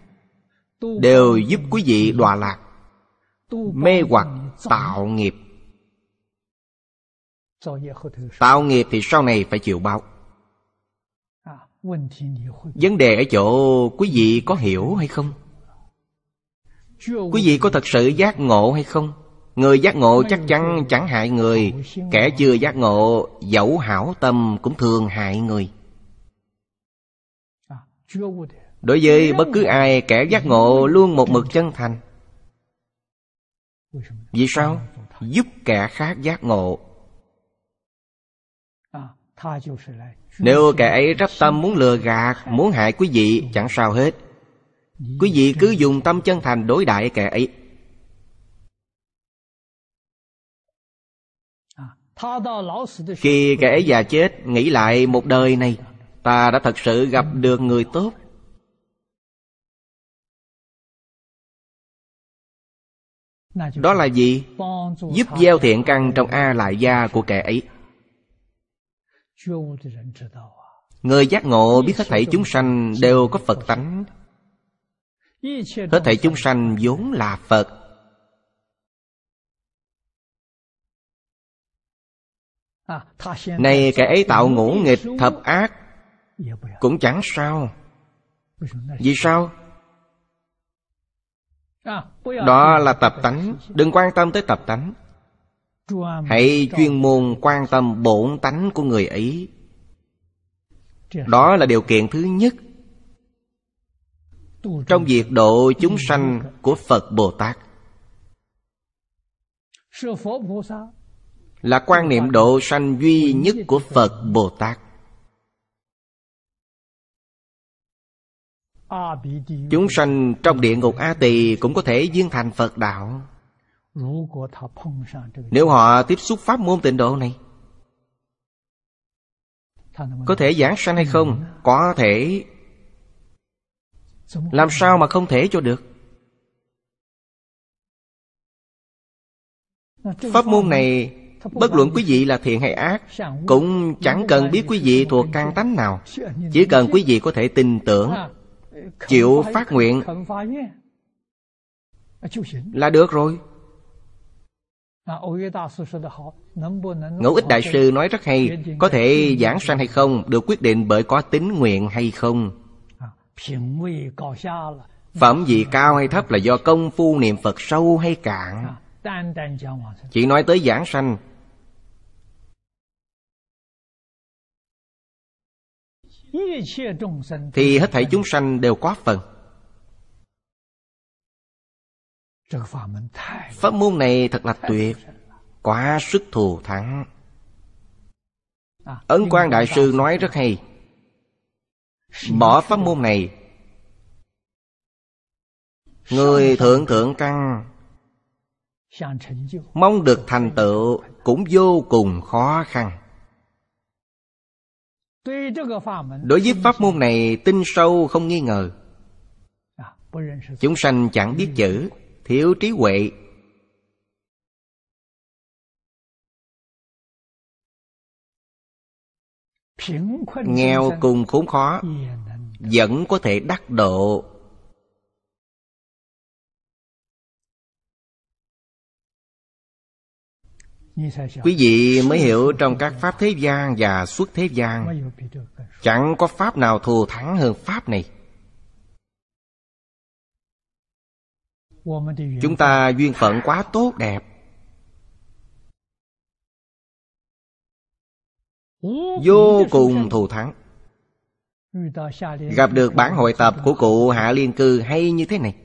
Đều giúp quý vị đọa lạc Mê hoặc tạo nghiệp Tạo nghiệp thì sau này phải chịu báo à, Vấn đề ở chỗ quý vị có hiểu hay không? Quý vị có thật sự giác ngộ hay không? Người giác ngộ chắc chắn chẳng hại người Kẻ chưa giác ngộ dẫu hảo tâm cũng thường hại người à, Đối với bất cứ ai kẻ giác ngộ luôn một mực chân thành Vì sao? Giúp kẻ khác giác ngộ nếu kẻ ấy rắp tâm muốn lừa gạt Muốn hại quý vị chẳng sao hết Quý vị cứ dùng tâm chân thành đối đại kẻ ấy à, Khi kẻ ấy già chết Nghĩ lại một đời này Ta đã thật sự gặp được người tốt Đó là gì? Giúp gieo thiện căn trong A lại gia của kẻ ấy À? Người giác ngộ biết hết thảy chúng sanh đều có Phật tánh Hết thảy chúng sanh vốn là Phật à, Này kẻ ấy tạo ngũ nghịch thập ác Cũng chẳng sao Vì sao? À, Đó là tập tánh Đừng quan tâm tới tập tánh hãy chuyên môn quan tâm bổn tánh của người ấy đó là điều kiện thứ nhất trong việc độ chúng sanh của phật bồ tát là quan niệm độ sanh duy nhất của phật bồ tát chúng sanh trong địa ngục a tỳ cũng có thể viên thành phật đạo nếu họ tiếp xúc pháp môn tịnh độ này Có thể giảng sanh hay không? Có thể Làm sao mà không thể cho được Pháp môn này Bất luận quý vị là thiện hay ác Cũng chẳng cần biết quý vị thuộc căn tánh nào Chỉ cần quý vị có thể tin tưởng Chịu phát nguyện Là được rồi Ngẫu ích đại sư nói rất hay Có thể giảng sanh hay không Được quyết định bởi có tín nguyện hay không à, Phẩm vị cao hay thấp là do công phu niệm Phật sâu hay cạn à, Chỉ nói tới giảng sanh Thì hết thảy chúng sanh đều có phần Pháp môn này thật là tuyệt Quá sức thù thắng à, Ấn quan đại sư nói rất hay Bỏ pháp môn này Người thượng thượng căn Mong được thành tựu cũng vô cùng khó khăn Đối với pháp môn này tinh sâu không nghi ngờ à, Chúng sanh chẳng biết chữ thiếu trí huệ nghèo cùng khốn khó vẫn có thể đắc độ quý vị mới hiểu trong các pháp thế gian và xuất thế gian chẳng có pháp nào thù thắng hơn pháp này chúng ta duyên phận quá tốt đẹp vô cùng thù thắng gặp được bản hội tập của cụ hạ liên cư hay như thế này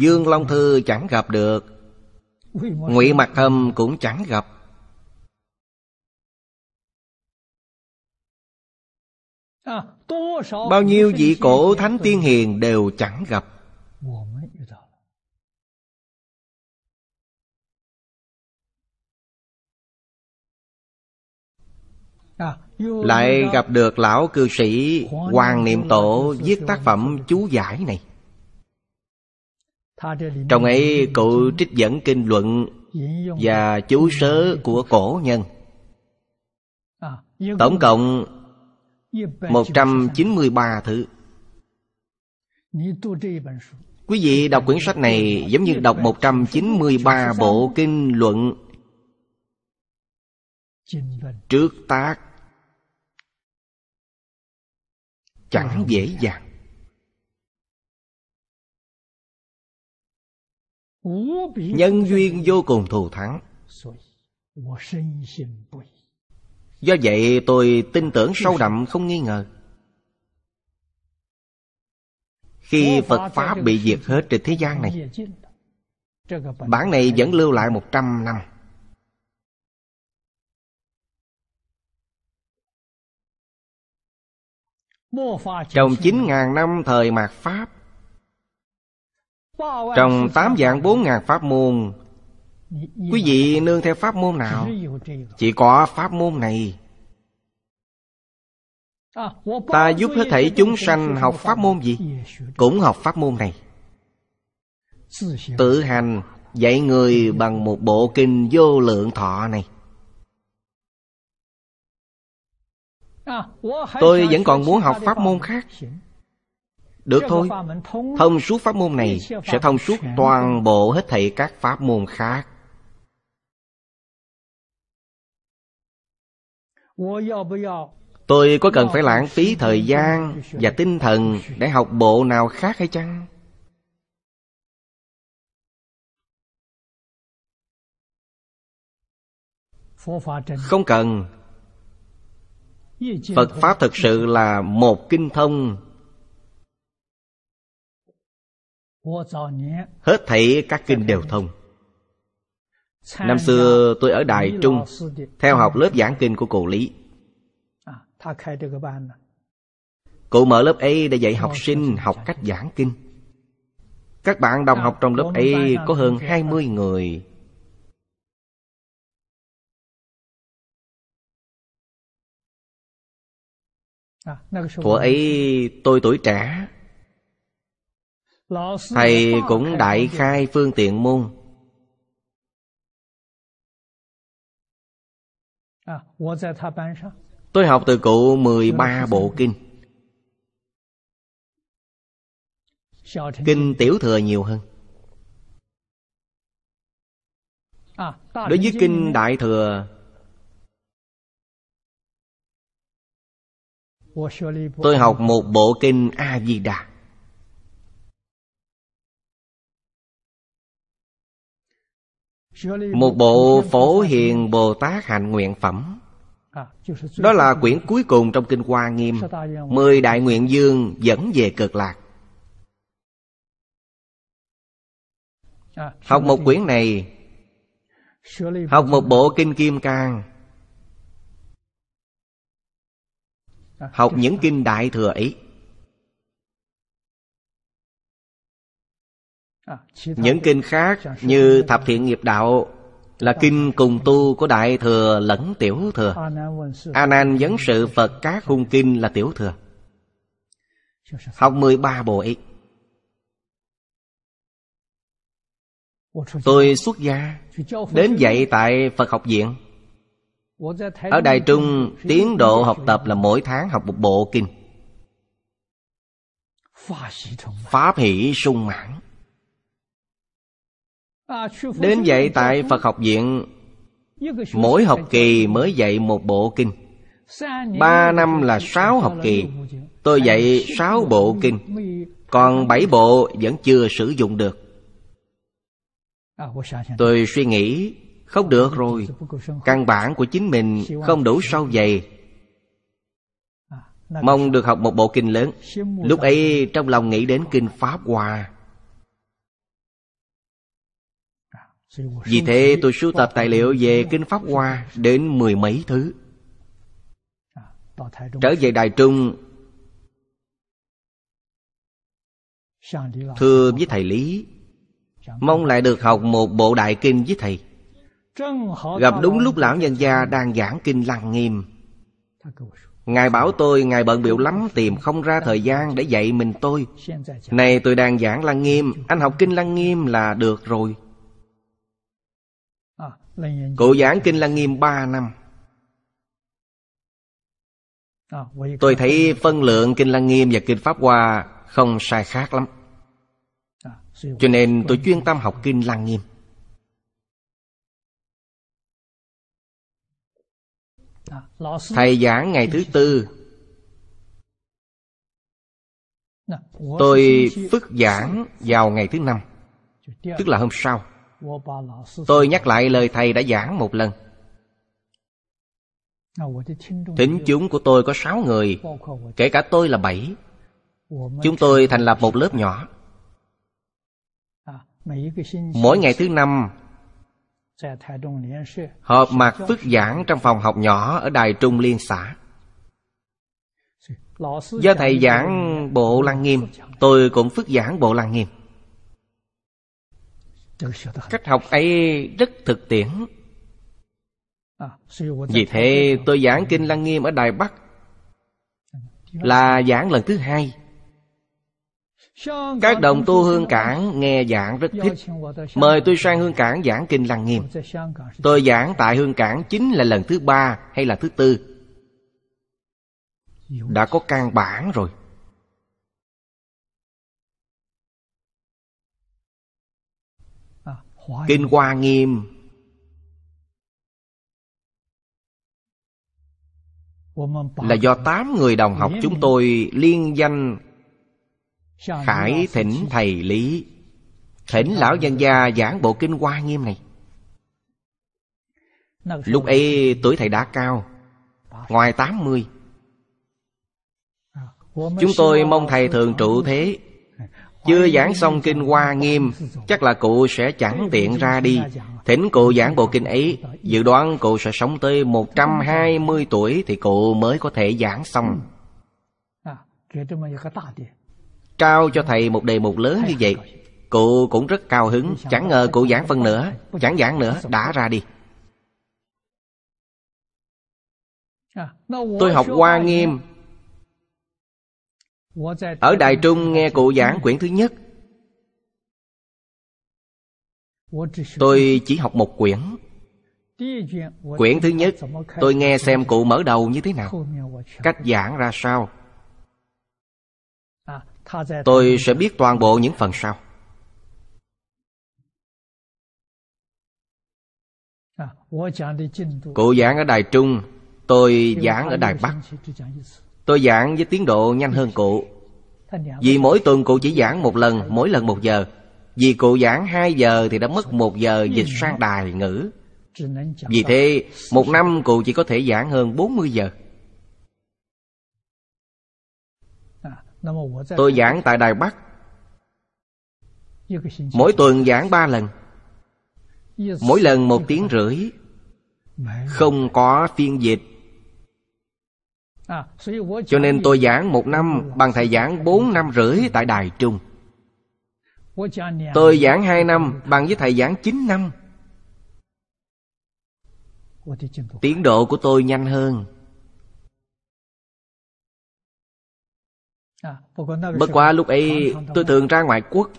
dương long thư chẳng gặp được ngụy mặt thâm cũng chẳng gặp bao nhiêu vị cổ thánh tiên hiền đều chẳng gặp lại gặp được lão cư sĩ hoàng niệm tổ viết tác phẩm chú giải này trong ấy cụ trích dẫn kinh luận và chú sớ của cổ nhân à, tổng cộng 193 thứ Quý vị đọc quyển sách này giống như đọc 193 bộ kinh luận Trước tác Chẳng dễ dàng Nhân duyên vô cùng thù thắng Do vậy tôi tin tưởng sâu đậm không nghi ngờ Khi Phật Pháp bị diệt hết trên thế gian này Bản này vẫn lưu lại 100 năm Trong 9.000 năm thời mạt Pháp Trong 8 vạn 4.000 Pháp môn Quý vị nương theo pháp môn nào? Chỉ có pháp môn này à, Ta giúp hết thảy chúng sanh học pháp môn gì? Cũng học pháp môn này Tự hành dạy người bằng một bộ kinh vô lượng thọ này à, Tôi vẫn còn muốn học pháp môn khác Được thôi Thông suốt pháp môn này Sẽ thông suốt toàn bộ hết thảy các pháp môn khác Tôi có cần phải lãng phí thời gian và tinh thần để học bộ nào khác hay chăng? Không cần Phật Pháp thực sự là một kinh thông Hết thảy các kinh đều thông Năm xưa tôi ở Đài Trung Theo học lớp giảng kinh của cụ Lý à, Cụ mở lớp ấy để dạy học sinh học cách giảng kinh Các bạn đồng học trong lớp ấy có hơn 20 người à, Thuở ấy tôi tuổi trẻ Thầy cũng đại khai phương tiện môn Tôi học từ cụ 13 bộ kinh Kinh tiểu thừa nhiều hơn à, Đối với kinh đại thừa Tôi học một bộ kinh A-di-đà một bộ phổ hiền bồ tát hạnh nguyện phẩm đó là quyển cuối cùng trong kinh hoa nghiêm mười đại nguyện dương dẫn về cực lạc học một quyển này học một bộ kinh kim cang học những kinh đại thừa ấy Những kinh khác như Thập Thiện Nghiệp Đạo Là kinh cùng tu của Đại Thừa lẫn Tiểu Thừa A Nan vấn sự Phật các khung kinh là Tiểu Thừa Học mười 13 buổi Tôi xuất gia Đến dạy tại Phật học viện Ở Đài Trung Tiến độ học tập là mỗi tháng học một bộ kinh Pháp hỷ sung mãn À, đến dạy tại Phật học viện Mỗi học kỳ mới dạy một bộ kinh Ba năm là sáu học kỳ Tôi dạy sáu bộ kinh Còn bảy bộ vẫn chưa sử dụng được à, Tôi suy nghĩ Không được rồi Căn bản của chính mình không đủ sâu dày à, Mong được học một bộ kinh lớn Lúc ấy trong lòng nghĩ đến kinh Pháp Hòa Vì thế tôi sưu tập tài liệu về Kinh Pháp Hoa đến mười mấy thứ Trở về Đài Trung Thưa với thầy Lý Mong lại được học một bộ đại kinh với thầy Gặp đúng lúc lão nhân gia đang giảng kinh lăng nghiêm Ngài bảo tôi Ngài bận biểu lắm Tìm không ra thời gian để dạy mình tôi Này tôi đang giảng lăng nghiêm Anh học kinh lăng nghiêm là được rồi Cụ giảng Kinh Lăng Nghiêm 3 năm ờ, Tôi thấy phân lượng Kinh Lăng Nghiêm và Kinh Pháp Hoa không sai khác lắm ờ, Cho nên tôi chuyên tâm học Kinh Lăng Nghiêm ờ, Thầy giảng ngày thứ tư Tôi phức giảng vào ngày thứ năm Tức là hôm sau Tôi nhắc lại lời thầy đã giảng một lần Thính chúng của tôi có sáu người Kể cả tôi là bảy Chúng tôi thành lập một lớp nhỏ Mỗi ngày thứ năm Họp mặt phức giảng trong phòng học nhỏ ở Đài Trung Liên xã Do thầy giảng bộ Lăng Nghiêm Tôi cũng phức giảng bộ Lăng Nghiêm cách học ấy rất thực tiễn vì thế tôi giảng kinh lăng nghiêm ở đài bắc là giảng lần thứ hai các đồng tu hương cảng nghe giảng rất thích mời tôi sang hương cảng giảng kinh lăng nghiêm tôi giảng tại hương cảng chính là lần thứ ba hay là thứ tư đã có căn bản rồi Kinh Hoa Nghiêm Là do tám người đồng học chúng tôi liên danh Khải Thỉnh Thầy Lý Thỉnh Lão Nhân Gia giảng bộ Kinh Hoa Nghiêm này Lúc ấy tuổi thầy đã cao Ngoài 80 à, Chúng tôi mong thầy thường trụ thế chưa giảng xong kinh Hoa Nghiêm Chắc là cụ sẽ chẳng tiện ra đi Thỉnh cụ giảng bộ kinh ấy Dự đoán cụ sẽ sống tới một trăm hai mươi tuổi Thì cụ mới có thể giảng xong Trao cho thầy một đề mục lớn như vậy Cụ cũng rất cao hứng Chẳng ngờ cụ giảng phân nữa Chẳng giảng nữa đã ra đi Tôi học Hoa Nghiêm ở Đài Trung nghe cụ giảng quyển thứ nhất Tôi chỉ học một quyển Quyển thứ nhất Tôi nghe xem cụ mở đầu như thế nào Cách giảng ra sao Tôi sẽ biết toàn bộ những phần sau Cụ giảng ở Đài Trung Tôi giảng ở Đài Bắc Tôi giảng với tiến độ nhanh hơn cụ Vì mỗi tuần cụ chỉ giảng một lần Mỗi lần một giờ Vì cụ giảng hai giờ thì đã mất một giờ dịch sang đài ngữ Vì thế một năm cụ chỉ có thể giảng hơn 40 giờ Tôi giảng tại Đài Bắc Mỗi tuần giảng ba lần Mỗi lần một tiếng rưỡi Không có phiên dịch À, Cho nên tôi giảng một năm ừ, Bằng thầy giảng bốn năm rưỡi tại Đài Trung à. Tôi giảng hai năm Bằng với thầy giảng chín năm Tiến độ của tôi nhanh hơn à, Bất quá lúc ấy tôi thường ra ngoại quốc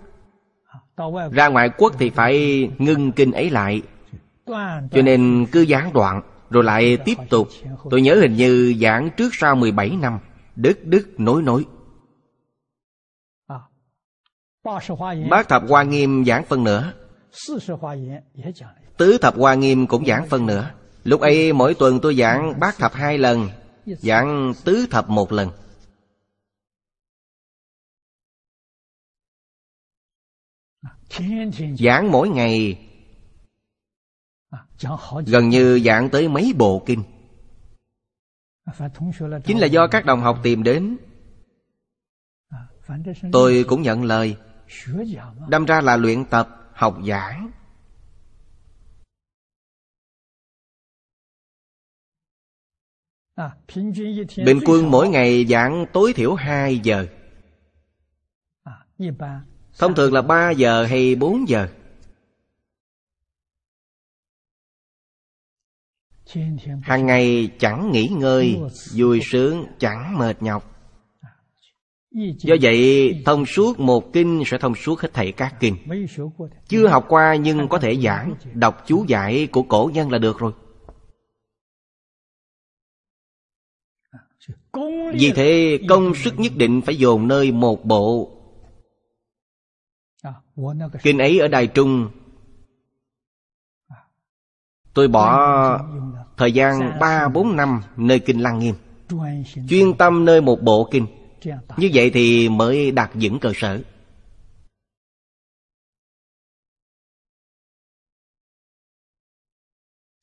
Ra ngoại quốc thì phải ngưng kinh ấy lại Cho nên cứ gián đoạn rồi lại tiếp tục Tôi nhớ hình như giảng trước sau 17 năm Đức đức nối nối Bác Thập Hoa Nghiêm giảng phân nữa Tứ Thập Hoa Nghiêm cũng giảng phân nữa Lúc ấy mỗi tuần tôi giảng bác thập hai lần Giảng tứ thập một lần Giảng mỗi ngày gần như giảng tới mấy bộ kinh chính là do các đồng học tìm đến tôi cũng nhận lời đâm ra là luyện tập học giảng bình quân mỗi ngày giảng tối thiểu hai giờ thông thường là ba giờ hay bốn giờ hàng ngày chẳng nghỉ ngơi vui sướng chẳng mệt nhọc do vậy thông suốt một kinh sẽ thông suốt hết thảy các kinh chưa học qua nhưng có thể giảng đọc chú giải của cổ nhân là được rồi vì thế công sức nhất định phải dồn nơi một bộ kinh ấy ở đài trung Tôi bỏ thời gian 3-4 năm nơi Kinh Lăng Nghiêm Chuyên tâm nơi một bộ kinh Như vậy thì mới đạt vững cơ sở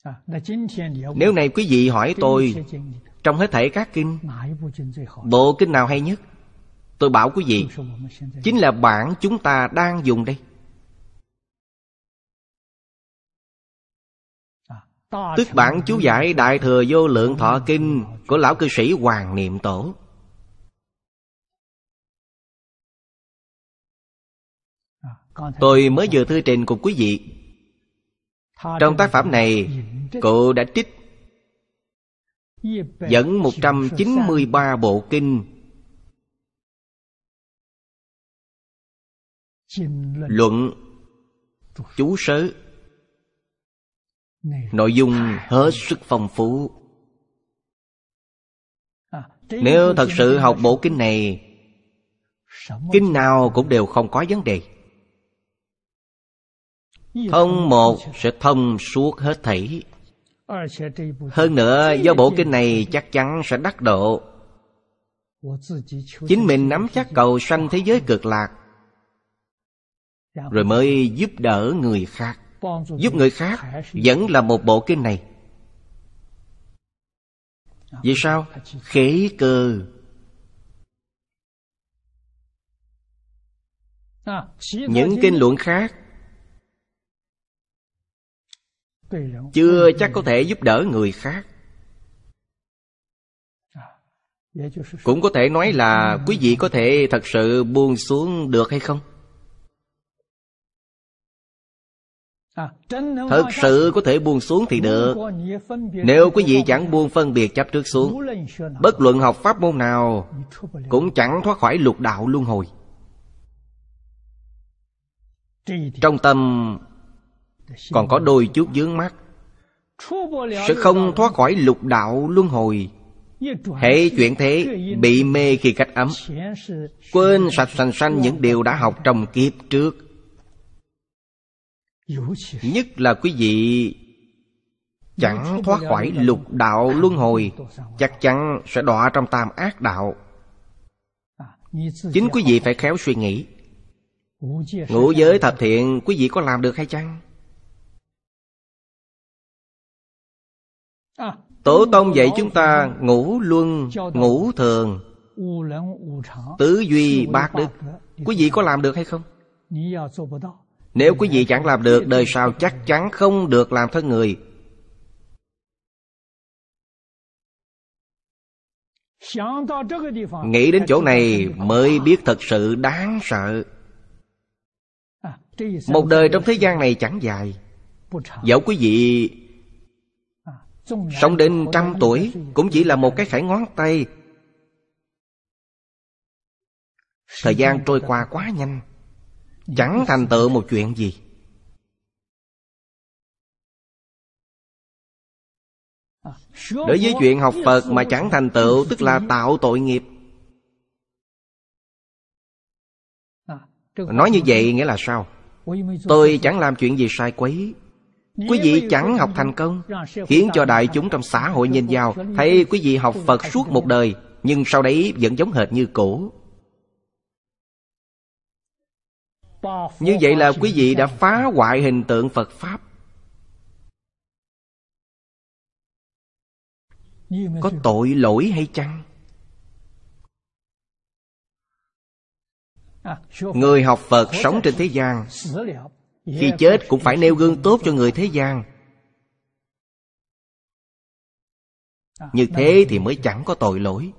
à, Nếu này quý vị hỏi tôi Trong hết thể các kinh Bộ kinh nào hay nhất Tôi bảo quý vị Chính là bản chúng ta đang dùng đây Tức bản chú giải Đại Thừa Vô Lượng Thọ Kinh Của Lão Cư Sĩ Hoàng Niệm Tổ à, Tôi mới vừa thư trình cùng quý vị Trong tác phẩm này Cụ đã trích Dẫn 193 bộ kinh Luận Chú sớ nội dung hết sức phong phú à, nếu thật sự học bộ kinh này kinh nào cũng đều không có vấn đề thông một sẽ thông suốt hết thảy ờ, hơn nữa do bộ kinh này chắc chắn sẽ đắc độ chính mình nắm chắc cầu sanh thế giới cực lạc dạ rồi vâng. mới giúp đỡ người khác giúp người khác vẫn là một bộ kinh này vì sao khế cơ những kinh luận khác chưa chắc có thể giúp đỡ người khác cũng có thể nói là quý vị có thể thật sự buông xuống được hay không À, Thật sự có thể buông xuống thì được Nếu quý vị chẳng buông phân biệt chấp trước xuống Bất luận học pháp môn nào Cũng chẳng thoát khỏi lục đạo luân hồi Trong tâm Còn có đôi chút dướng mắt Sẽ không thoát khỏi lục đạo luân hồi Hệ chuyện thế Bị mê khi cách ấm Quên sạch sành sanh những điều đã học trong kiếp trước nhất là quý vị chẳng thoát khỏi lục đạo luân hồi chắc chắn sẽ đọa trong tam ác đạo à, chính quý vị phải khéo suy nghĩ ngũ giới thập thiện quý vị có làm được hay chăng à, tổ tông dạy chúng ta ngũ luân ngũ thường tứ duy bát đức quý vị có làm được hay không nếu quý vị chẳng làm được Đời sau chắc chắn không được làm thân người Nghĩ đến chỗ này mới biết thật sự đáng sợ Một đời trong thế gian này chẳng dài Dẫu quý vị Sống đến trăm tuổi Cũng chỉ là một cái khải ngón tay Thời gian trôi qua quá nhanh chẳng thành tựu một chuyện gì đối với chuyện học phật mà chẳng thành tựu tức là tạo tội nghiệp nói như vậy nghĩa là sao tôi chẳng làm chuyện gì sai quấy quý vị chẳng học thành công khiến cho đại chúng trong xã hội nhìn vào thấy quý vị học phật suốt một đời nhưng sau đấy vẫn giống hệt như cũ như vậy là quý vị đã phá hoại hình tượng phật pháp có tội lỗi hay chăng người học phật sống trên thế gian khi chết cũng phải nêu gương tốt cho người thế gian như thế thì mới chẳng có tội lỗi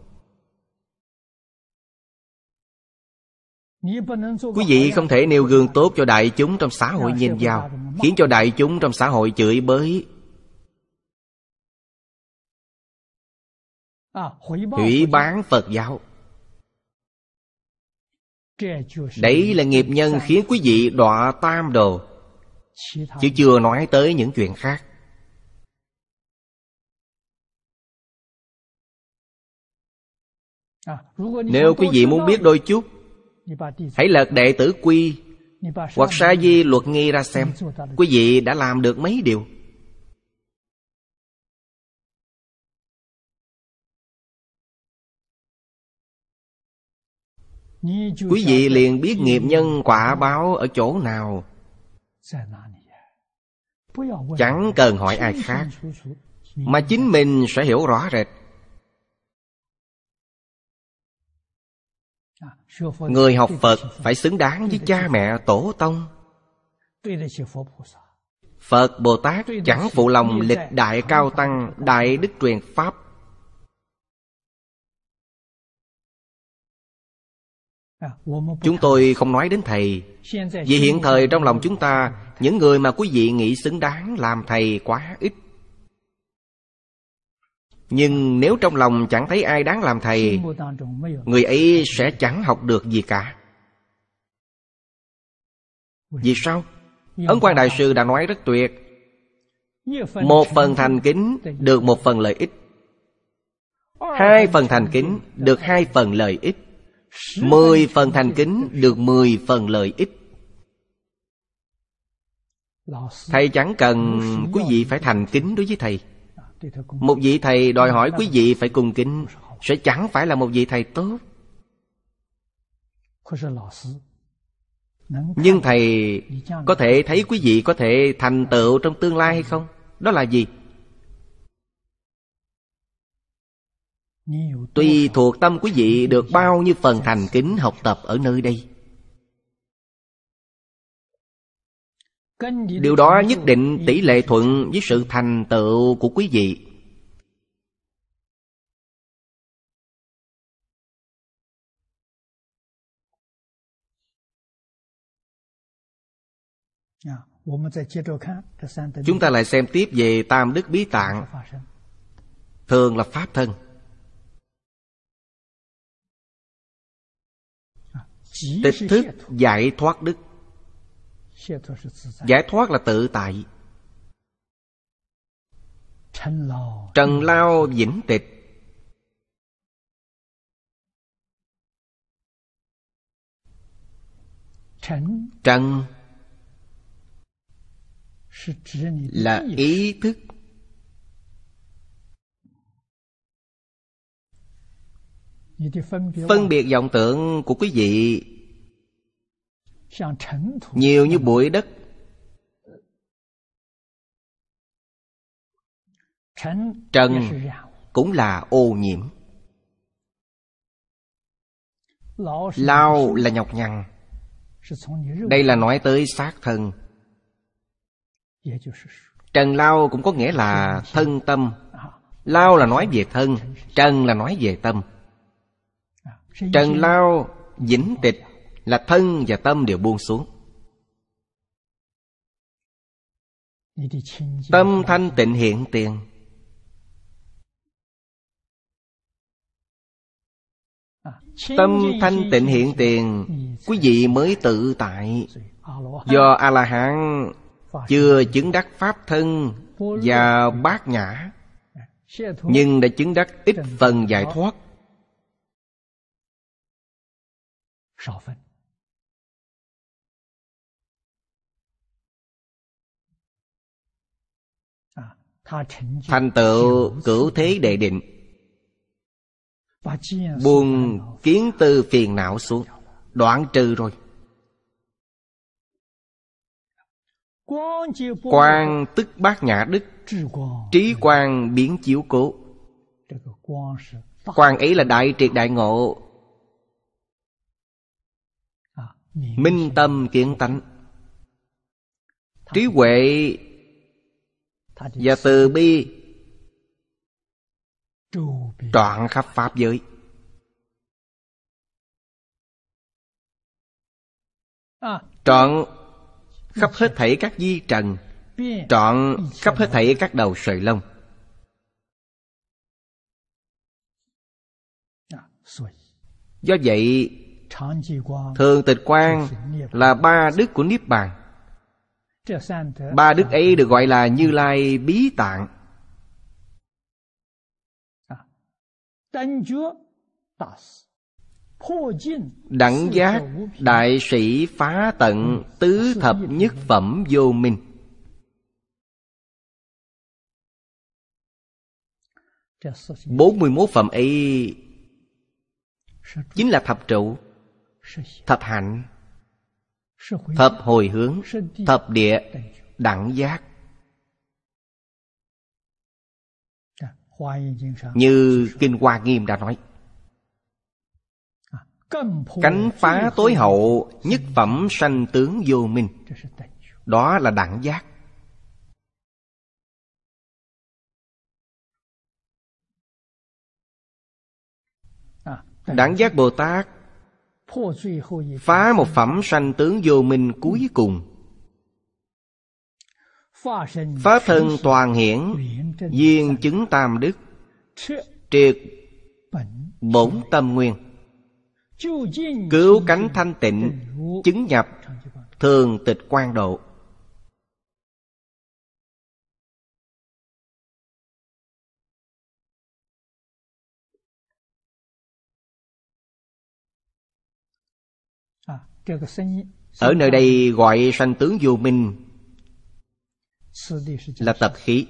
Quý vị không thể nêu gương tốt cho đại chúng trong xã hội nhìn vào Khiến cho đại chúng trong xã hội chửi bới Hủy bán Phật giáo Đấy là nghiệp nhân khiến quý vị đọa tam đồ Chứ chưa nói tới những chuyện khác Nếu quý vị muốn biết đôi chút Hãy lật đệ tử quy Hoặc sa di luật nghi ra xem Quý vị đã làm được mấy điều Quý vị liền biết nghiệp nhân quả báo ở chỗ nào Chẳng cần hỏi ai khác Mà chính mình sẽ hiểu rõ rệt người học phật phải xứng đáng với cha mẹ tổ tông phật bồ tát chẳng phụ lòng lịch đại cao tăng đại đức truyền pháp chúng tôi không nói đến thầy vì hiện thời trong lòng chúng ta những người mà quý vị nghĩ xứng đáng làm thầy quá ít nhưng nếu trong lòng chẳng thấy ai đáng làm thầy người ấy sẽ chẳng học được gì cả vì sao ấn quan đại sư đã nói rất tuyệt một phần thành kính được một phần lợi ích hai phần thành kính được hai phần lợi ích mười phần thành kính được mười phần lợi ích thầy chẳng cần quý vị phải thành kính đối với thầy một vị thầy đòi hỏi quý vị phải cùng kính Sẽ chẳng phải là một vị thầy tốt Nhưng thầy có thể thấy quý vị có thể thành tựu trong tương lai hay không? Đó là gì? Tùy thuộc tâm quý vị được bao nhiêu phần thành kính học tập ở nơi đây điều đó nhất định tỷ lệ thuận với sự thành tựu của quý vị chúng ta lại xem tiếp về tam đức bí tạng thường là pháp thân tịch thức giải thoát đức Giải thoát là tự tại Trần lao vĩnh tịch Trần là ý thức phân biệt vọng tượng của quý vị nhiều như bụi đất trần cũng là ô nhiễm lao là nhọc nhằn đây là nói tới xác thân trần lao cũng có nghĩa là thân tâm à, lao là nói về thân trần là nói về tâm à, trần lao vĩnh tịch là thân và tâm đều buông xuống tâm thanh tịnh hiện tiền tâm thanh tịnh hiện tiền quý vị mới tự tại do a la hán chưa chứng đắc pháp thân và bát nhã nhưng đã chứng đắc ít phần giải thoát thành tựu cửu thế đệ định buông kiến tư phiền não xuống đoạn trừ rồi quang tức bát nhã đức trí quang biến chiếu cố quang ấy là đại triệt đại ngộ minh tâm kiến tánh trí huệ và từ bi trọn khắp pháp giới trọn khắp hết thảy các di trần trọn khắp hết thảy các đầu sợi lông do vậy thường tịch quan là ba đức của niết bàn Ba đức ấy được gọi là Như Lai Bí Tạng à, Đẳng giác đại sĩ phá tận ừ, tứ thập nhất phẩm vô minh Bốn mươi mốt phẩm ấy Chính là thập trụ Thập hạnh thập hồi hướng thập địa đẳng giác như kinh hoa nghiêm đã nói cánh phá tối hậu nhất phẩm sanh tướng vô minh đó là đẳng giác đẳng giác bồ tát phá một phẩm sanh tướng vô minh cuối cùng phá thân toàn hiển viên chứng tam đức triệt bổn tâm nguyên cứu cánh thanh tịnh chứng nhập thường tịch quan độ ở nơi đây gọi sanh tướng vô minh là tập khí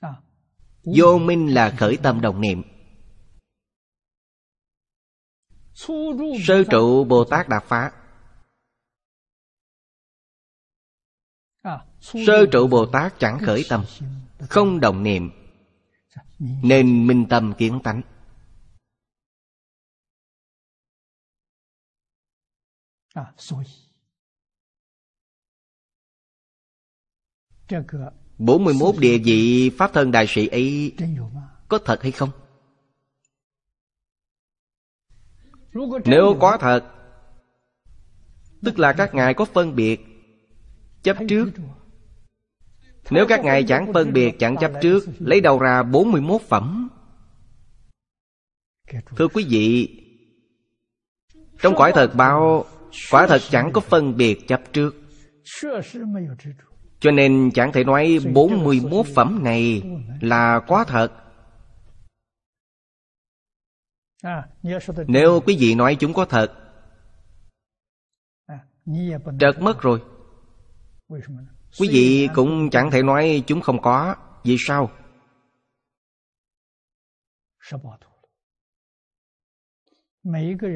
à, vô minh là khởi tâm đồng niệm sơ trụ bồ tát đạp phá à, sơ trụ bồ tát chẳng khởi tâm không đồng niệm dạ, nên minh tâm kiến tánh 啊，所以这个41 địa vị Pháp Thân Đại Sĩ ấy có thật hay không? Nếu có thật Tức là các ngài có phân biệt Chấp trước Nếu các ngài chẳng phân biệt chẳng chấp trước Lấy đầu ra 41 phẩm Thưa quý vị Trong cõi thật bao quả thật chẳng có phân biệt chấp trước cho nên chẳng thể nói 41 phẩm này là quá thật Nếu quý vị nói chúng có thật Trật mất rồi Quý vị cũng chẳng thể nói chúng không có Vì sao?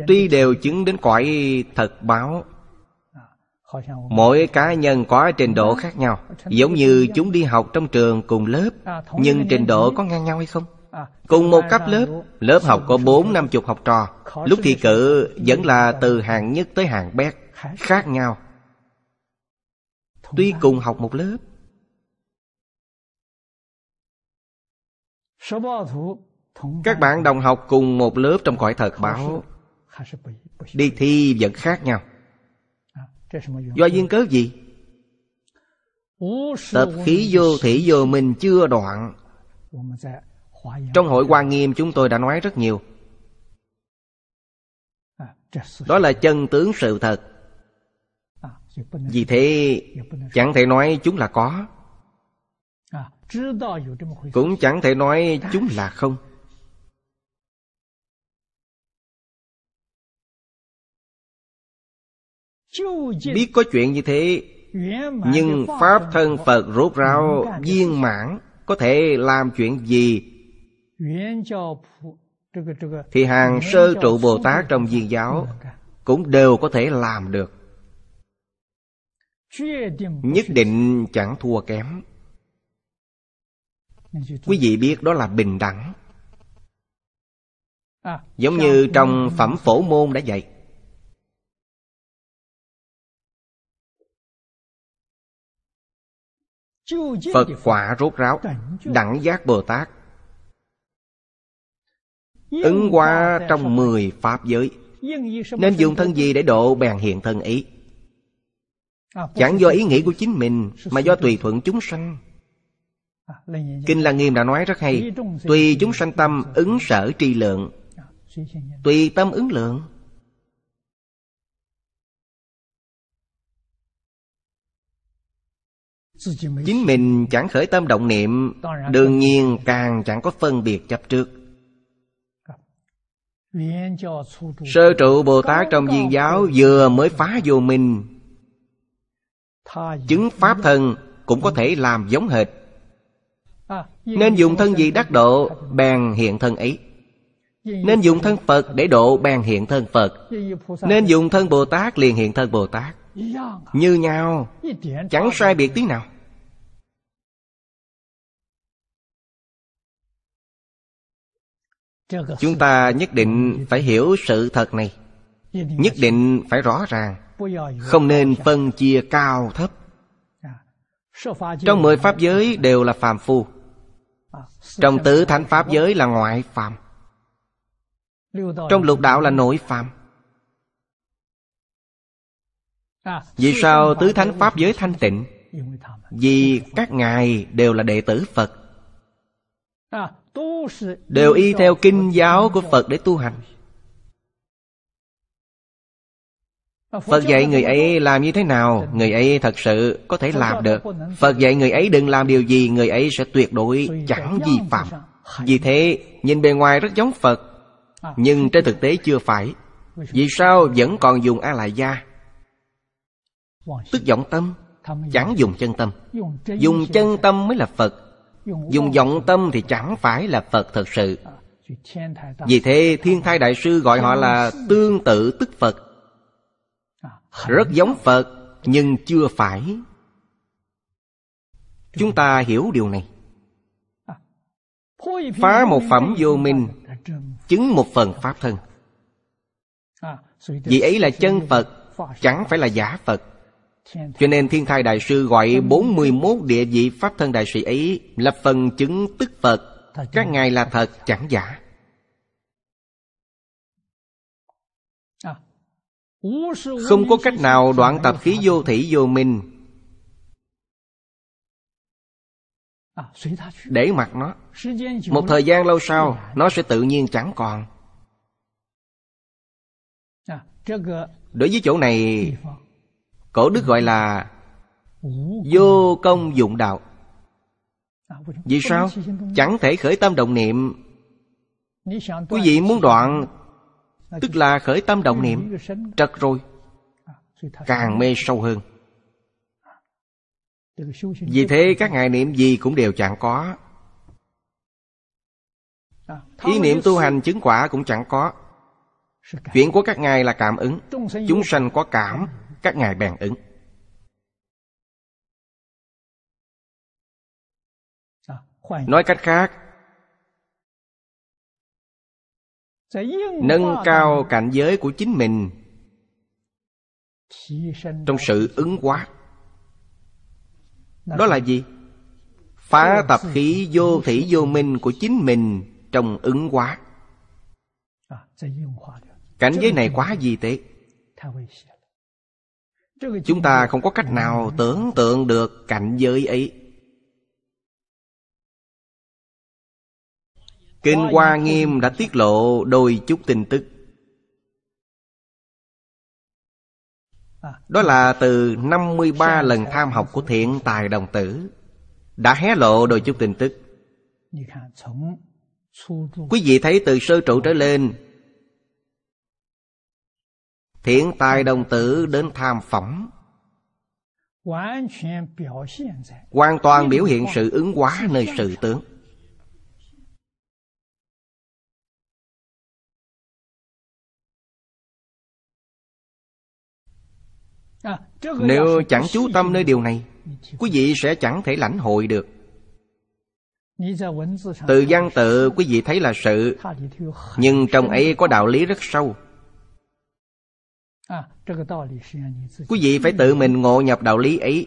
Tuy đều chứng đến quả thật báo à, Mỗi cá nhân có trình độ khác nhau Giống như chúng đi học trong trường cùng lớp à, Nhưng trình độ có ngang nhau hay không? À, cùng một cấp lớp Lớp học có bốn năm chục học trò Lúc thi cử vẫn là từ hạng nhất tới hạng bét Khác nhau Tuy cùng học một lớp các bạn đồng học cùng một lớp trong cõi thật báo đi thi vẫn khác nhau à, do duyên cớ gì tập khí vô thủy vô mình chưa đoạn dạ, trong hội hoa nghiêm chúng tôi đã nói rất nhiều à, đó là chân tướng sự thật à, vì thế chẳng thể nói chúng là có cũng chẳng thể nói chúng là không biết có chuyện như thế nhưng pháp thân phật rốt ráo viên mãn có thể làm chuyện gì thì hàng sơ trụ bồ tát trong viên giáo cũng đều có thể làm được nhất định chẳng thua kém quý vị biết đó là bình đẳng à, giống như trong phẩm phổ môn đã dạy Phật quả rốt ráo Đẳng giác Bồ Tát Ứng qua trong mười Pháp giới Nên dùng thân gì để độ bèn hiện thân ý Chẳng do ý nghĩ của chính mình Mà do tùy thuận chúng sanh Kinh Lăng Nghiêm đã nói rất hay Tùy chúng sanh tâm ứng sở tri lượng Tùy tâm ứng lượng chính mình chẳng khởi tâm động niệm đương nhiên càng chẳng có phân biệt chấp trước sơ trụ bồ tát trong viên giáo vừa mới phá vô minh chứng pháp thân cũng có thể làm giống hệt à, nên dùng thân gì đắc độ bèn hiện thân ấy nên dùng thân phật để độ bèn hiện thân phật nên dùng thân bồ tát liền hiện thân bồ tát như nhau chẳng sai biệt tí nào chúng ta nhất định phải hiểu sự thật này nhất định phải rõ ràng không nên phân chia cao thấp à, trong mười pháp giới đều là phàm phu à, trong tứ thánh pháp giới là ngoại phàm trong lục đạo là nội phàm vì sao tứ thánh pháp giới thanh tịnh vì các ngài đều là đệ tử phật đều y theo kinh giáo của phật để tu hành phật dạy người ấy làm như thế nào người ấy thật sự có thể làm được phật dạy người ấy đừng làm điều gì người ấy sẽ tuyệt đối chẳng vi phạm vì thế nhìn bề ngoài rất giống phật nhưng trên thực tế chưa phải vì sao vẫn còn dùng a la gia Tức vọng tâm Chẳng dùng chân tâm Dùng chân tâm mới là Phật Dùng vọng tâm thì chẳng phải là Phật thật sự Vì thế Thiên Thai Đại Sư gọi họ là tương tự tức Phật Rất giống Phật nhưng chưa phải Chúng ta hiểu điều này Phá một phẩm vô minh Chứng một phần Pháp thân Vì ấy là chân Phật Chẳng phải là giả Phật cho nên Thiên Thai Đại Sư gọi 41 địa vị Pháp Thân Đại Sĩ ấy là phần chứng tức Phật. Các ngài là thật chẳng giả. À, Không có cách nào đoạn tập khí vô thủy vô minh à, Để mặc nó Một thời gian lâu sau Nó sẽ tự nhiên chẳng còn à, Đối với chỗ này Cổ đức gọi là Vô công dụng đạo Vì sao? Chẳng thể khởi tâm động niệm Quý vị muốn đoạn Tức là khởi tâm động niệm Trật rồi Càng mê sâu hơn Vì thế các ngài niệm gì cũng đều chẳng có Ý niệm tu hành chứng quả cũng chẳng có Chuyện của các ngài là cảm ứng Chúng sanh có cảm các ngài bèn ứng dạ, nói cách khác nâng cao cảnh giới của chính mình trong sự ứng hóa đó là gì phá tập khí vô thủy vô minh của chính mình trong ứng hóa dạ, cảnh giới này quá gì tệ chúng ta không có cách nào tưởng tượng được cảnh giới ấy kinh hoa nghiêm đã tiết lộ đôi chút tin tức đó là từ 53 lần tham học của thiện tài đồng tử đã hé lộ đôi chút tin tức quý vị thấy từ sơ trụ trở lên Thiện tài đồng tử đến tham phỏng Hoàn toàn biểu hiện sự ứng hóa nơi sự tướng Nếu chẳng chú tâm nơi điều này Quý vị sẽ chẳng thể lãnh hội được Từ văn tự quý vị thấy là sự Nhưng trong ấy có đạo lý rất sâu Quý vị phải tự mình ngộ nhập đạo lý ấy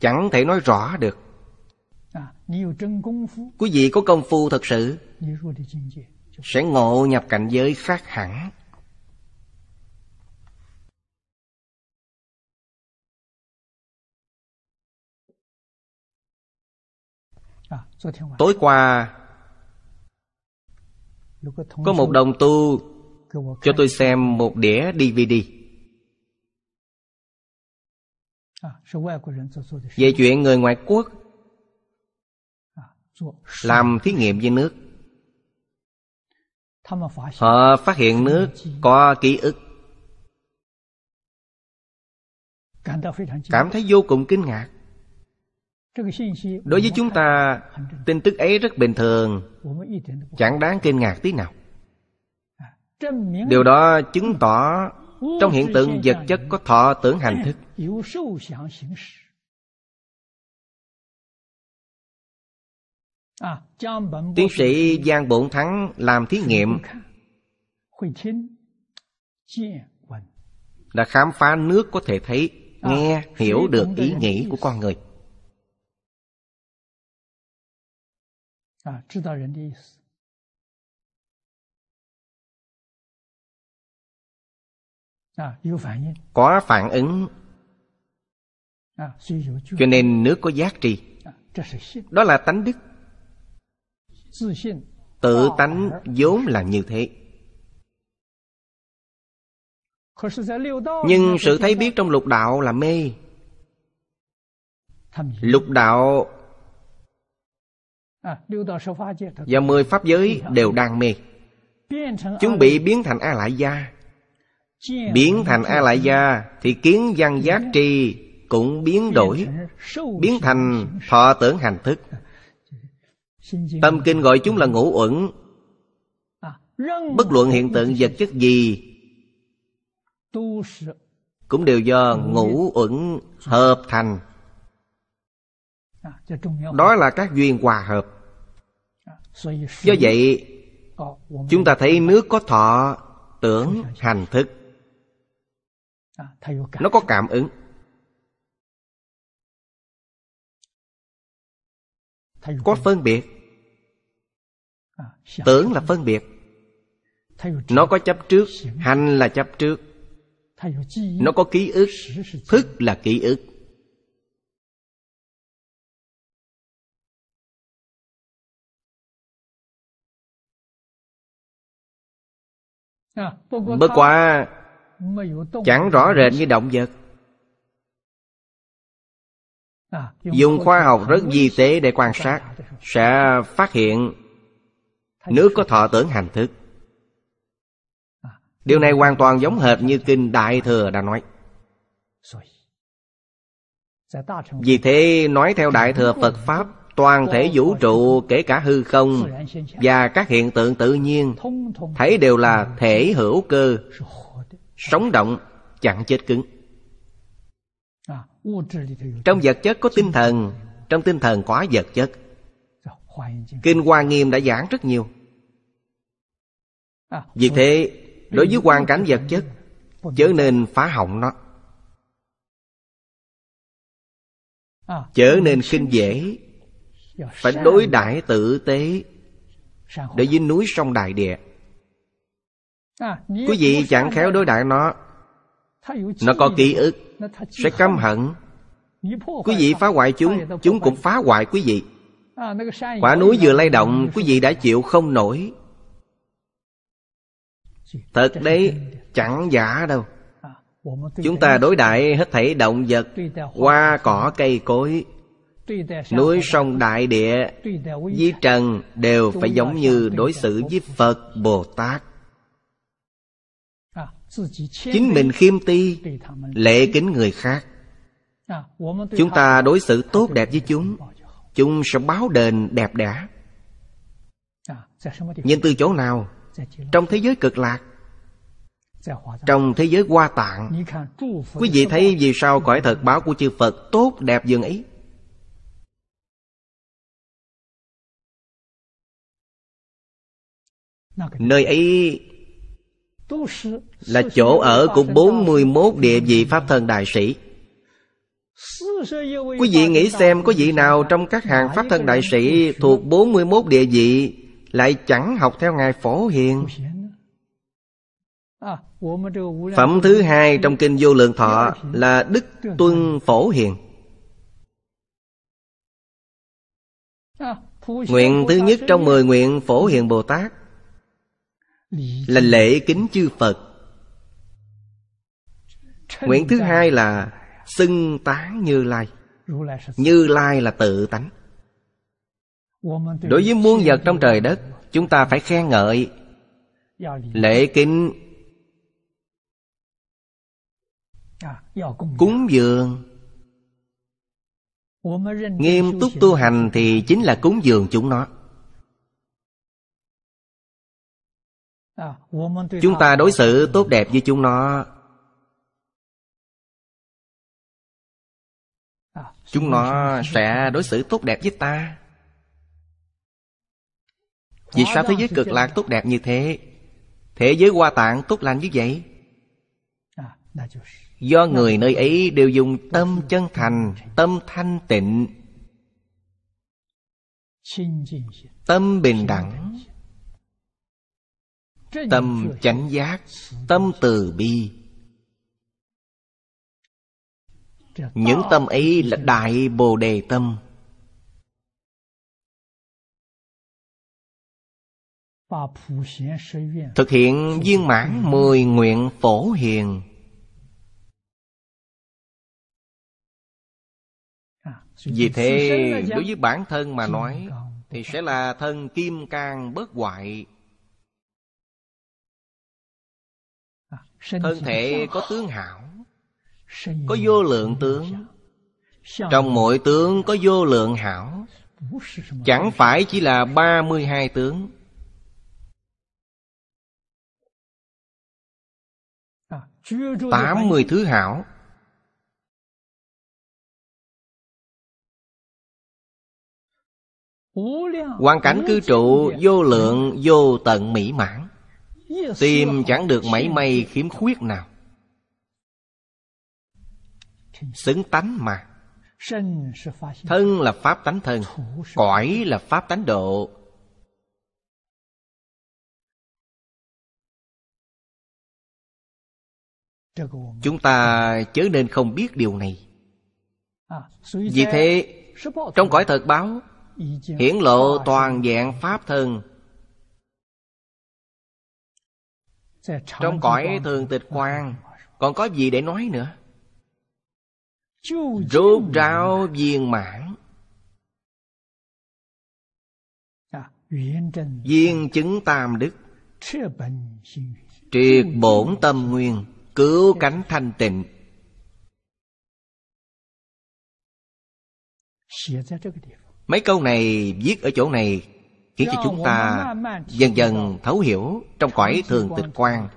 Chẳng thể nói rõ được Quý vị có công phu thật sự Sẽ ngộ nhập cảnh giới khác hẳn Tối qua Có một đồng tu cho tôi xem một đĩa dvd về chuyện người ngoại quốc làm thí nghiệm với nước họ phát hiện nước có ký ức cảm thấy vô cùng kinh ngạc đối với chúng ta tin tức ấy rất bình thường chẳng đáng kinh ngạc tí nào điều đó chứng tỏ trong hiện tượng vật chất có thọ tưởng hành thức tiến sĩ giang bổn thắng làm thí nghiệm đã khám phá nước có thể thấy nghe hiểu được ý nghĩ của con người À, có phản ứng à, cho nên nước có giác tri à, đó là tánh đức tự ờ. tánh vốn là như thế nhưng sự thấy biết trong lục đạo là mê lục đạo và mười pháp giới đều đang mê chúng bị biến thành a lại gia biến thành a lại gia thì kiến văn giác tri cũng biến đổi biến thành thọ tưởng hành thức tâm kinh gọi chúng là ngũ uẩn bất luận hiện tượng vật chất gì cũng đều do ngũ uẩn hợp thành đó là các duyên hòa hợp do vậy chúng ta thấy nước có thọ tưởng hành thức À, nó có cảm ứng có phân biệt à, tưởng là phân biệt nó có chấp trước hành là chấp trước nó có ký ức thức là ký ức à, bất quá chẳng rõ rệt như động vật dùng khoa học rất di tế để quan sát sẽ phát hiện nước có thọ tưởng hành thức điều này hoàn toàn giống hệt như kinh đại thừa đã nói vì thế nói theo đại thừa phật pháp toàn thể vũ trụ kể cả hư không và các hiện tượng tự nhiên thấy đều là thể hữu cơ sống động chẳng chết cứng trong vật chất có tinh thần trong tinh thần có vật chất dạ, kinh hoa nghiêm đã giảng rất nhiều à, vì thế đối với hoàn cảnh vật chất chớ nên phá hỏng nó à, chớ nên khinh dễ phải đối đãi tử tế đối với núi sông đại địa quý vị chẳng khéo đối đại nó nó có ký ức sẽ căm hận quý vị phá hoại chúng chúng cũng phá hoại quý vị quả núi vừa lay động quý vị đã chịu không nổi thật đấy chẳng giả đâu chúng ta đối đại hết thảy động vật hoa cỏ cây cối núi sông đại địa với trần đều phải giống như đối xử với phật bồ tát chính mình khiêm ti lễ kính người khác chúng ta đối xử tốt đẹp với chúng chúng sẽ báo đền đẹp đẽ nhìn từ chỗ nào trong thế giới cực lạc trong thế giới hoa tạng quý vị thấy vì sao cõi thật báo của chư phật tốt đẹp dường ấy nơi ấy là chỗ ở của 41 địa vị Pháp Thân Đại Sĩ Quý vị nghĩ xem có vị nào trong các hàng Pháp Thân Đại Sĩ thuộc 41 địa vị lại chẳng học theo Ngài Phổ Hiền Phẩm thứ hai trong Kinh Vô Lượng Thọ là Đức Tuân Phổ Hiền Nguyện thứ nhất trong mười nguyện Phổ Hiền Bồ Tát là lễ kính chư phật nguyện thứ hai là xưng tán như lai như lai là tự tánh đối với muôn vật trong trời đất chúng ta phải khen ngợi lễ kính à, cúng dường nghiêm túc tu hành thì chính là cúng dường chúng nó chúng ta đối xử tốt đẹp với chúng nó chúng nó sẽ đối xử tốt đẹp với ta vì sao thế giới cực lạc tốt đẹp như thế thế giới hoa tạng tốt lành như vậy do người nơi ấy đều dùng tâm chân thành tâm thanh tịnh tâm bình đẳng tâm chánh giác tâm từ bi những tâm ấy là đại bồ đề tâm thực hiện viên mãn mười nguyện phổ hiền vì thế đối với bản thân mà nói thì sẽ là thân kim cang bất hoại thân thể có tướng hảo có vô lượng tướng trong mỗi tướng có vô lượng hảo chẳng phải chỉ là ba mươi hai tướng à, tám mươi thứ hảo hoàn cảnh cư trụ vô lượng vô tận mỹ mãn tìm chẳng được mảy may khiếm khuyết nào xứng tánh mà thân là pháp tánh thân cõi là pháp tánh độ chúng ta chớ nên không biết điều này à, vì thế trong cõi thật báo hiển lộ toàn dạng pháp thân Trong cõi thường tịch quang Còn có gì để nói nữa rút ráo viên mãn dạ, Viên chứng tam đức Triệt bổn tâm nguyên Cứu dạ. cánh thanh tịnh Mấy câu này viết ở chỗ này khiến cho chúng ta dần dần thấu hiểu trong cõi thường tịch quan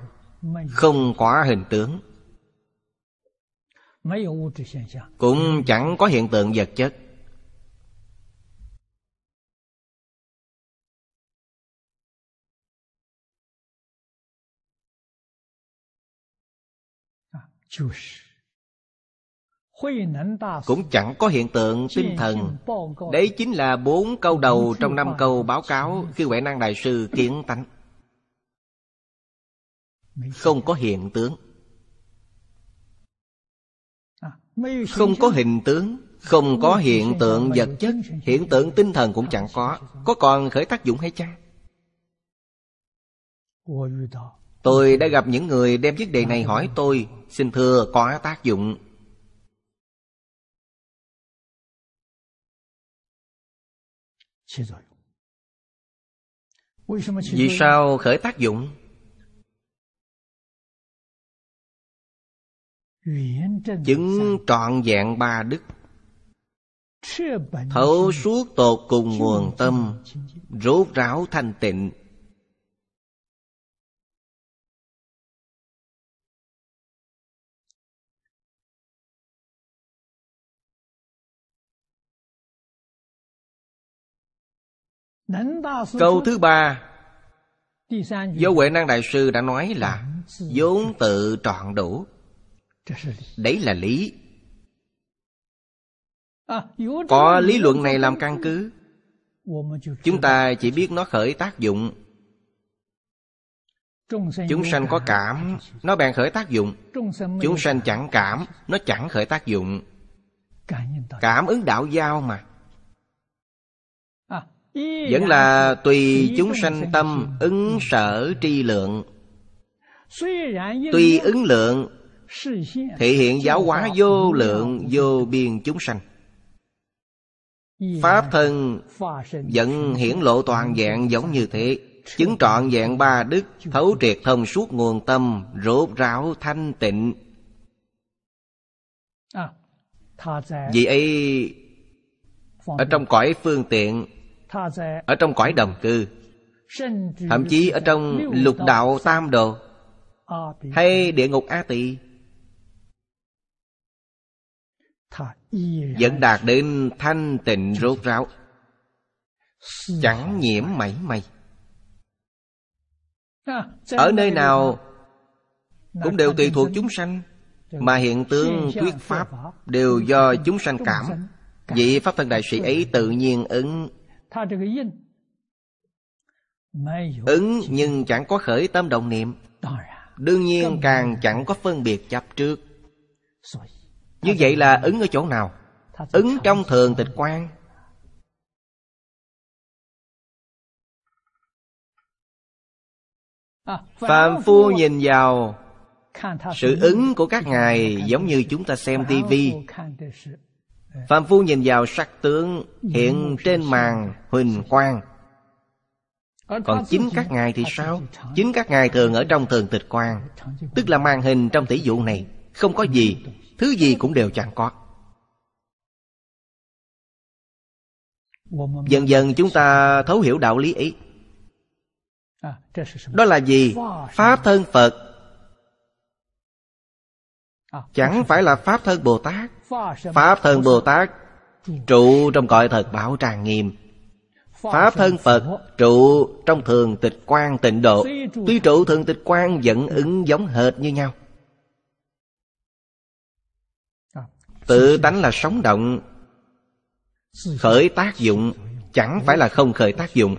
không quá hình tướng cũng chẳng có hiện tượng vật chất à, cũng chẳng có hiện tượng tinh thần đấy chính là bốn câu đầu trong năm câu báo cáo khi huệ năng đại sư kiến tánh không có hiện tướng à, không có hình tướng không có hiện tượng vật chất hiện tượng tinh thần cũng chẳng có có còn khởi tác dụng hay chăng tôi đã gặp những người đem vấn đề này hỏi tôi xin thưa có tác dụng Vì sao khởi tác dụng? Chứng trọn vẹn ba đức Thấu suốt tột cùng nguồn tâm Rốt ráo thanh tịnh Câu thứ ba Vô Huệ Năng Đại Sư đã nói là vốn tự trọn đủ Đấy là lý à, Có lý luận này làm căn cứ Chúng ta chỉ biết nó khởi tác dụng Chúng sanh có cảm Nó bèn khởi tác dụng Chúng sanh chẳng cảm Nó chẳng khởi tác dụng Cảm ứng đạo giao mà vẫn là dạ, tùy chúng sanh tâm ứng sở tri lượng tuy ứng lượng thể hiện giáo hóa vô lượng vô biên chúng sanh dạ, pháp thân vẫn hiển lộ toàn dạng giống như thế chứng trọn dạng ba đức thấu triệt thông suốt nguồn tâm rốt ráo thanh tịnh à, vì ấy ở trong cõi phương tiện ở trong cõi đồng cư thậm chí ở trong lục đạo tam đồ hay địa ngục a tỳ vẫn đạt đến thanh tịnh rốt ráo chẳng nhiễm mảy may ở nơi nào cũng đều tùy thuộc chúng sanh mà hiện tướng thuyết pháp đều do chúng sanh cảm vị pháp thân đại sĩ ấy tự nhiên ứng Ứng nhưng chẳng có khởi tâm động niệm Đương nhiên càng chẳng có phân biệt chấp trước Như vậy là ứng ở chỗ nào? Ứng trong thường tịch quan à, Phạm phu nhìn vào sự ứng của các ngài giống như chúng ta xem tivi Dạ. Phạm phu nhìn vào sắc tướng hiện dạ, dạ, trên màn huỳnh quang ờ, Còn chính các ngài thì sao? Chính các ngài thường ở trong thường tịch quang Tức là màn hình trong tỷ dụ này Không có gì Thứ gì cũng đều chẳng có Dần dần chúng ta thấu hiểu đạo lý ấy à, Đó là gì? Pháp thân Phật chẳng phải là pháp thân bồ tát pháp thân bồ tát trụ trong cõi thật bảo tràng nghiêm pháp thân phật trụ trong thường tịch quan tịnh độ tuy trụ thường tịch quan vẫn ứng giống hệt như nhau tự tánh là sống động khởi tác dụng chẳng phải là không khởi tác dụng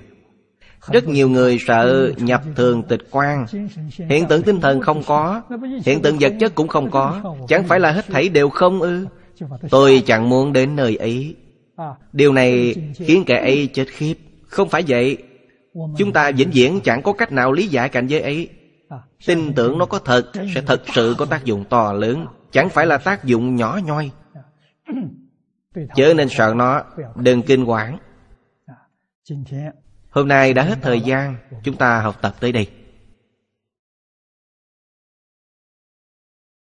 rất nhiều người sợ nhập thường tịch quan Hiện tượng tinh thần không có Hiện tượng vật chất cũng không có Chẳng phải là hết thảy đều không ư Tôi chẳng muốn đến nơi ấy Điều này khiến kẻ ấy chết khiếp Không phải vậy Chúng ta vĩnh viễn chẳng có cách nào lý giải cảnh giới ấy Tin tưởng nó có thật Sẽ thật sự có tác dụng to lớn Chẳng phải là tác dụng nhỏ nhoi Chớ nên sợ nó Đừng kinh quản Hôm nay đã hết thời gian Chúng ta học tập tới đây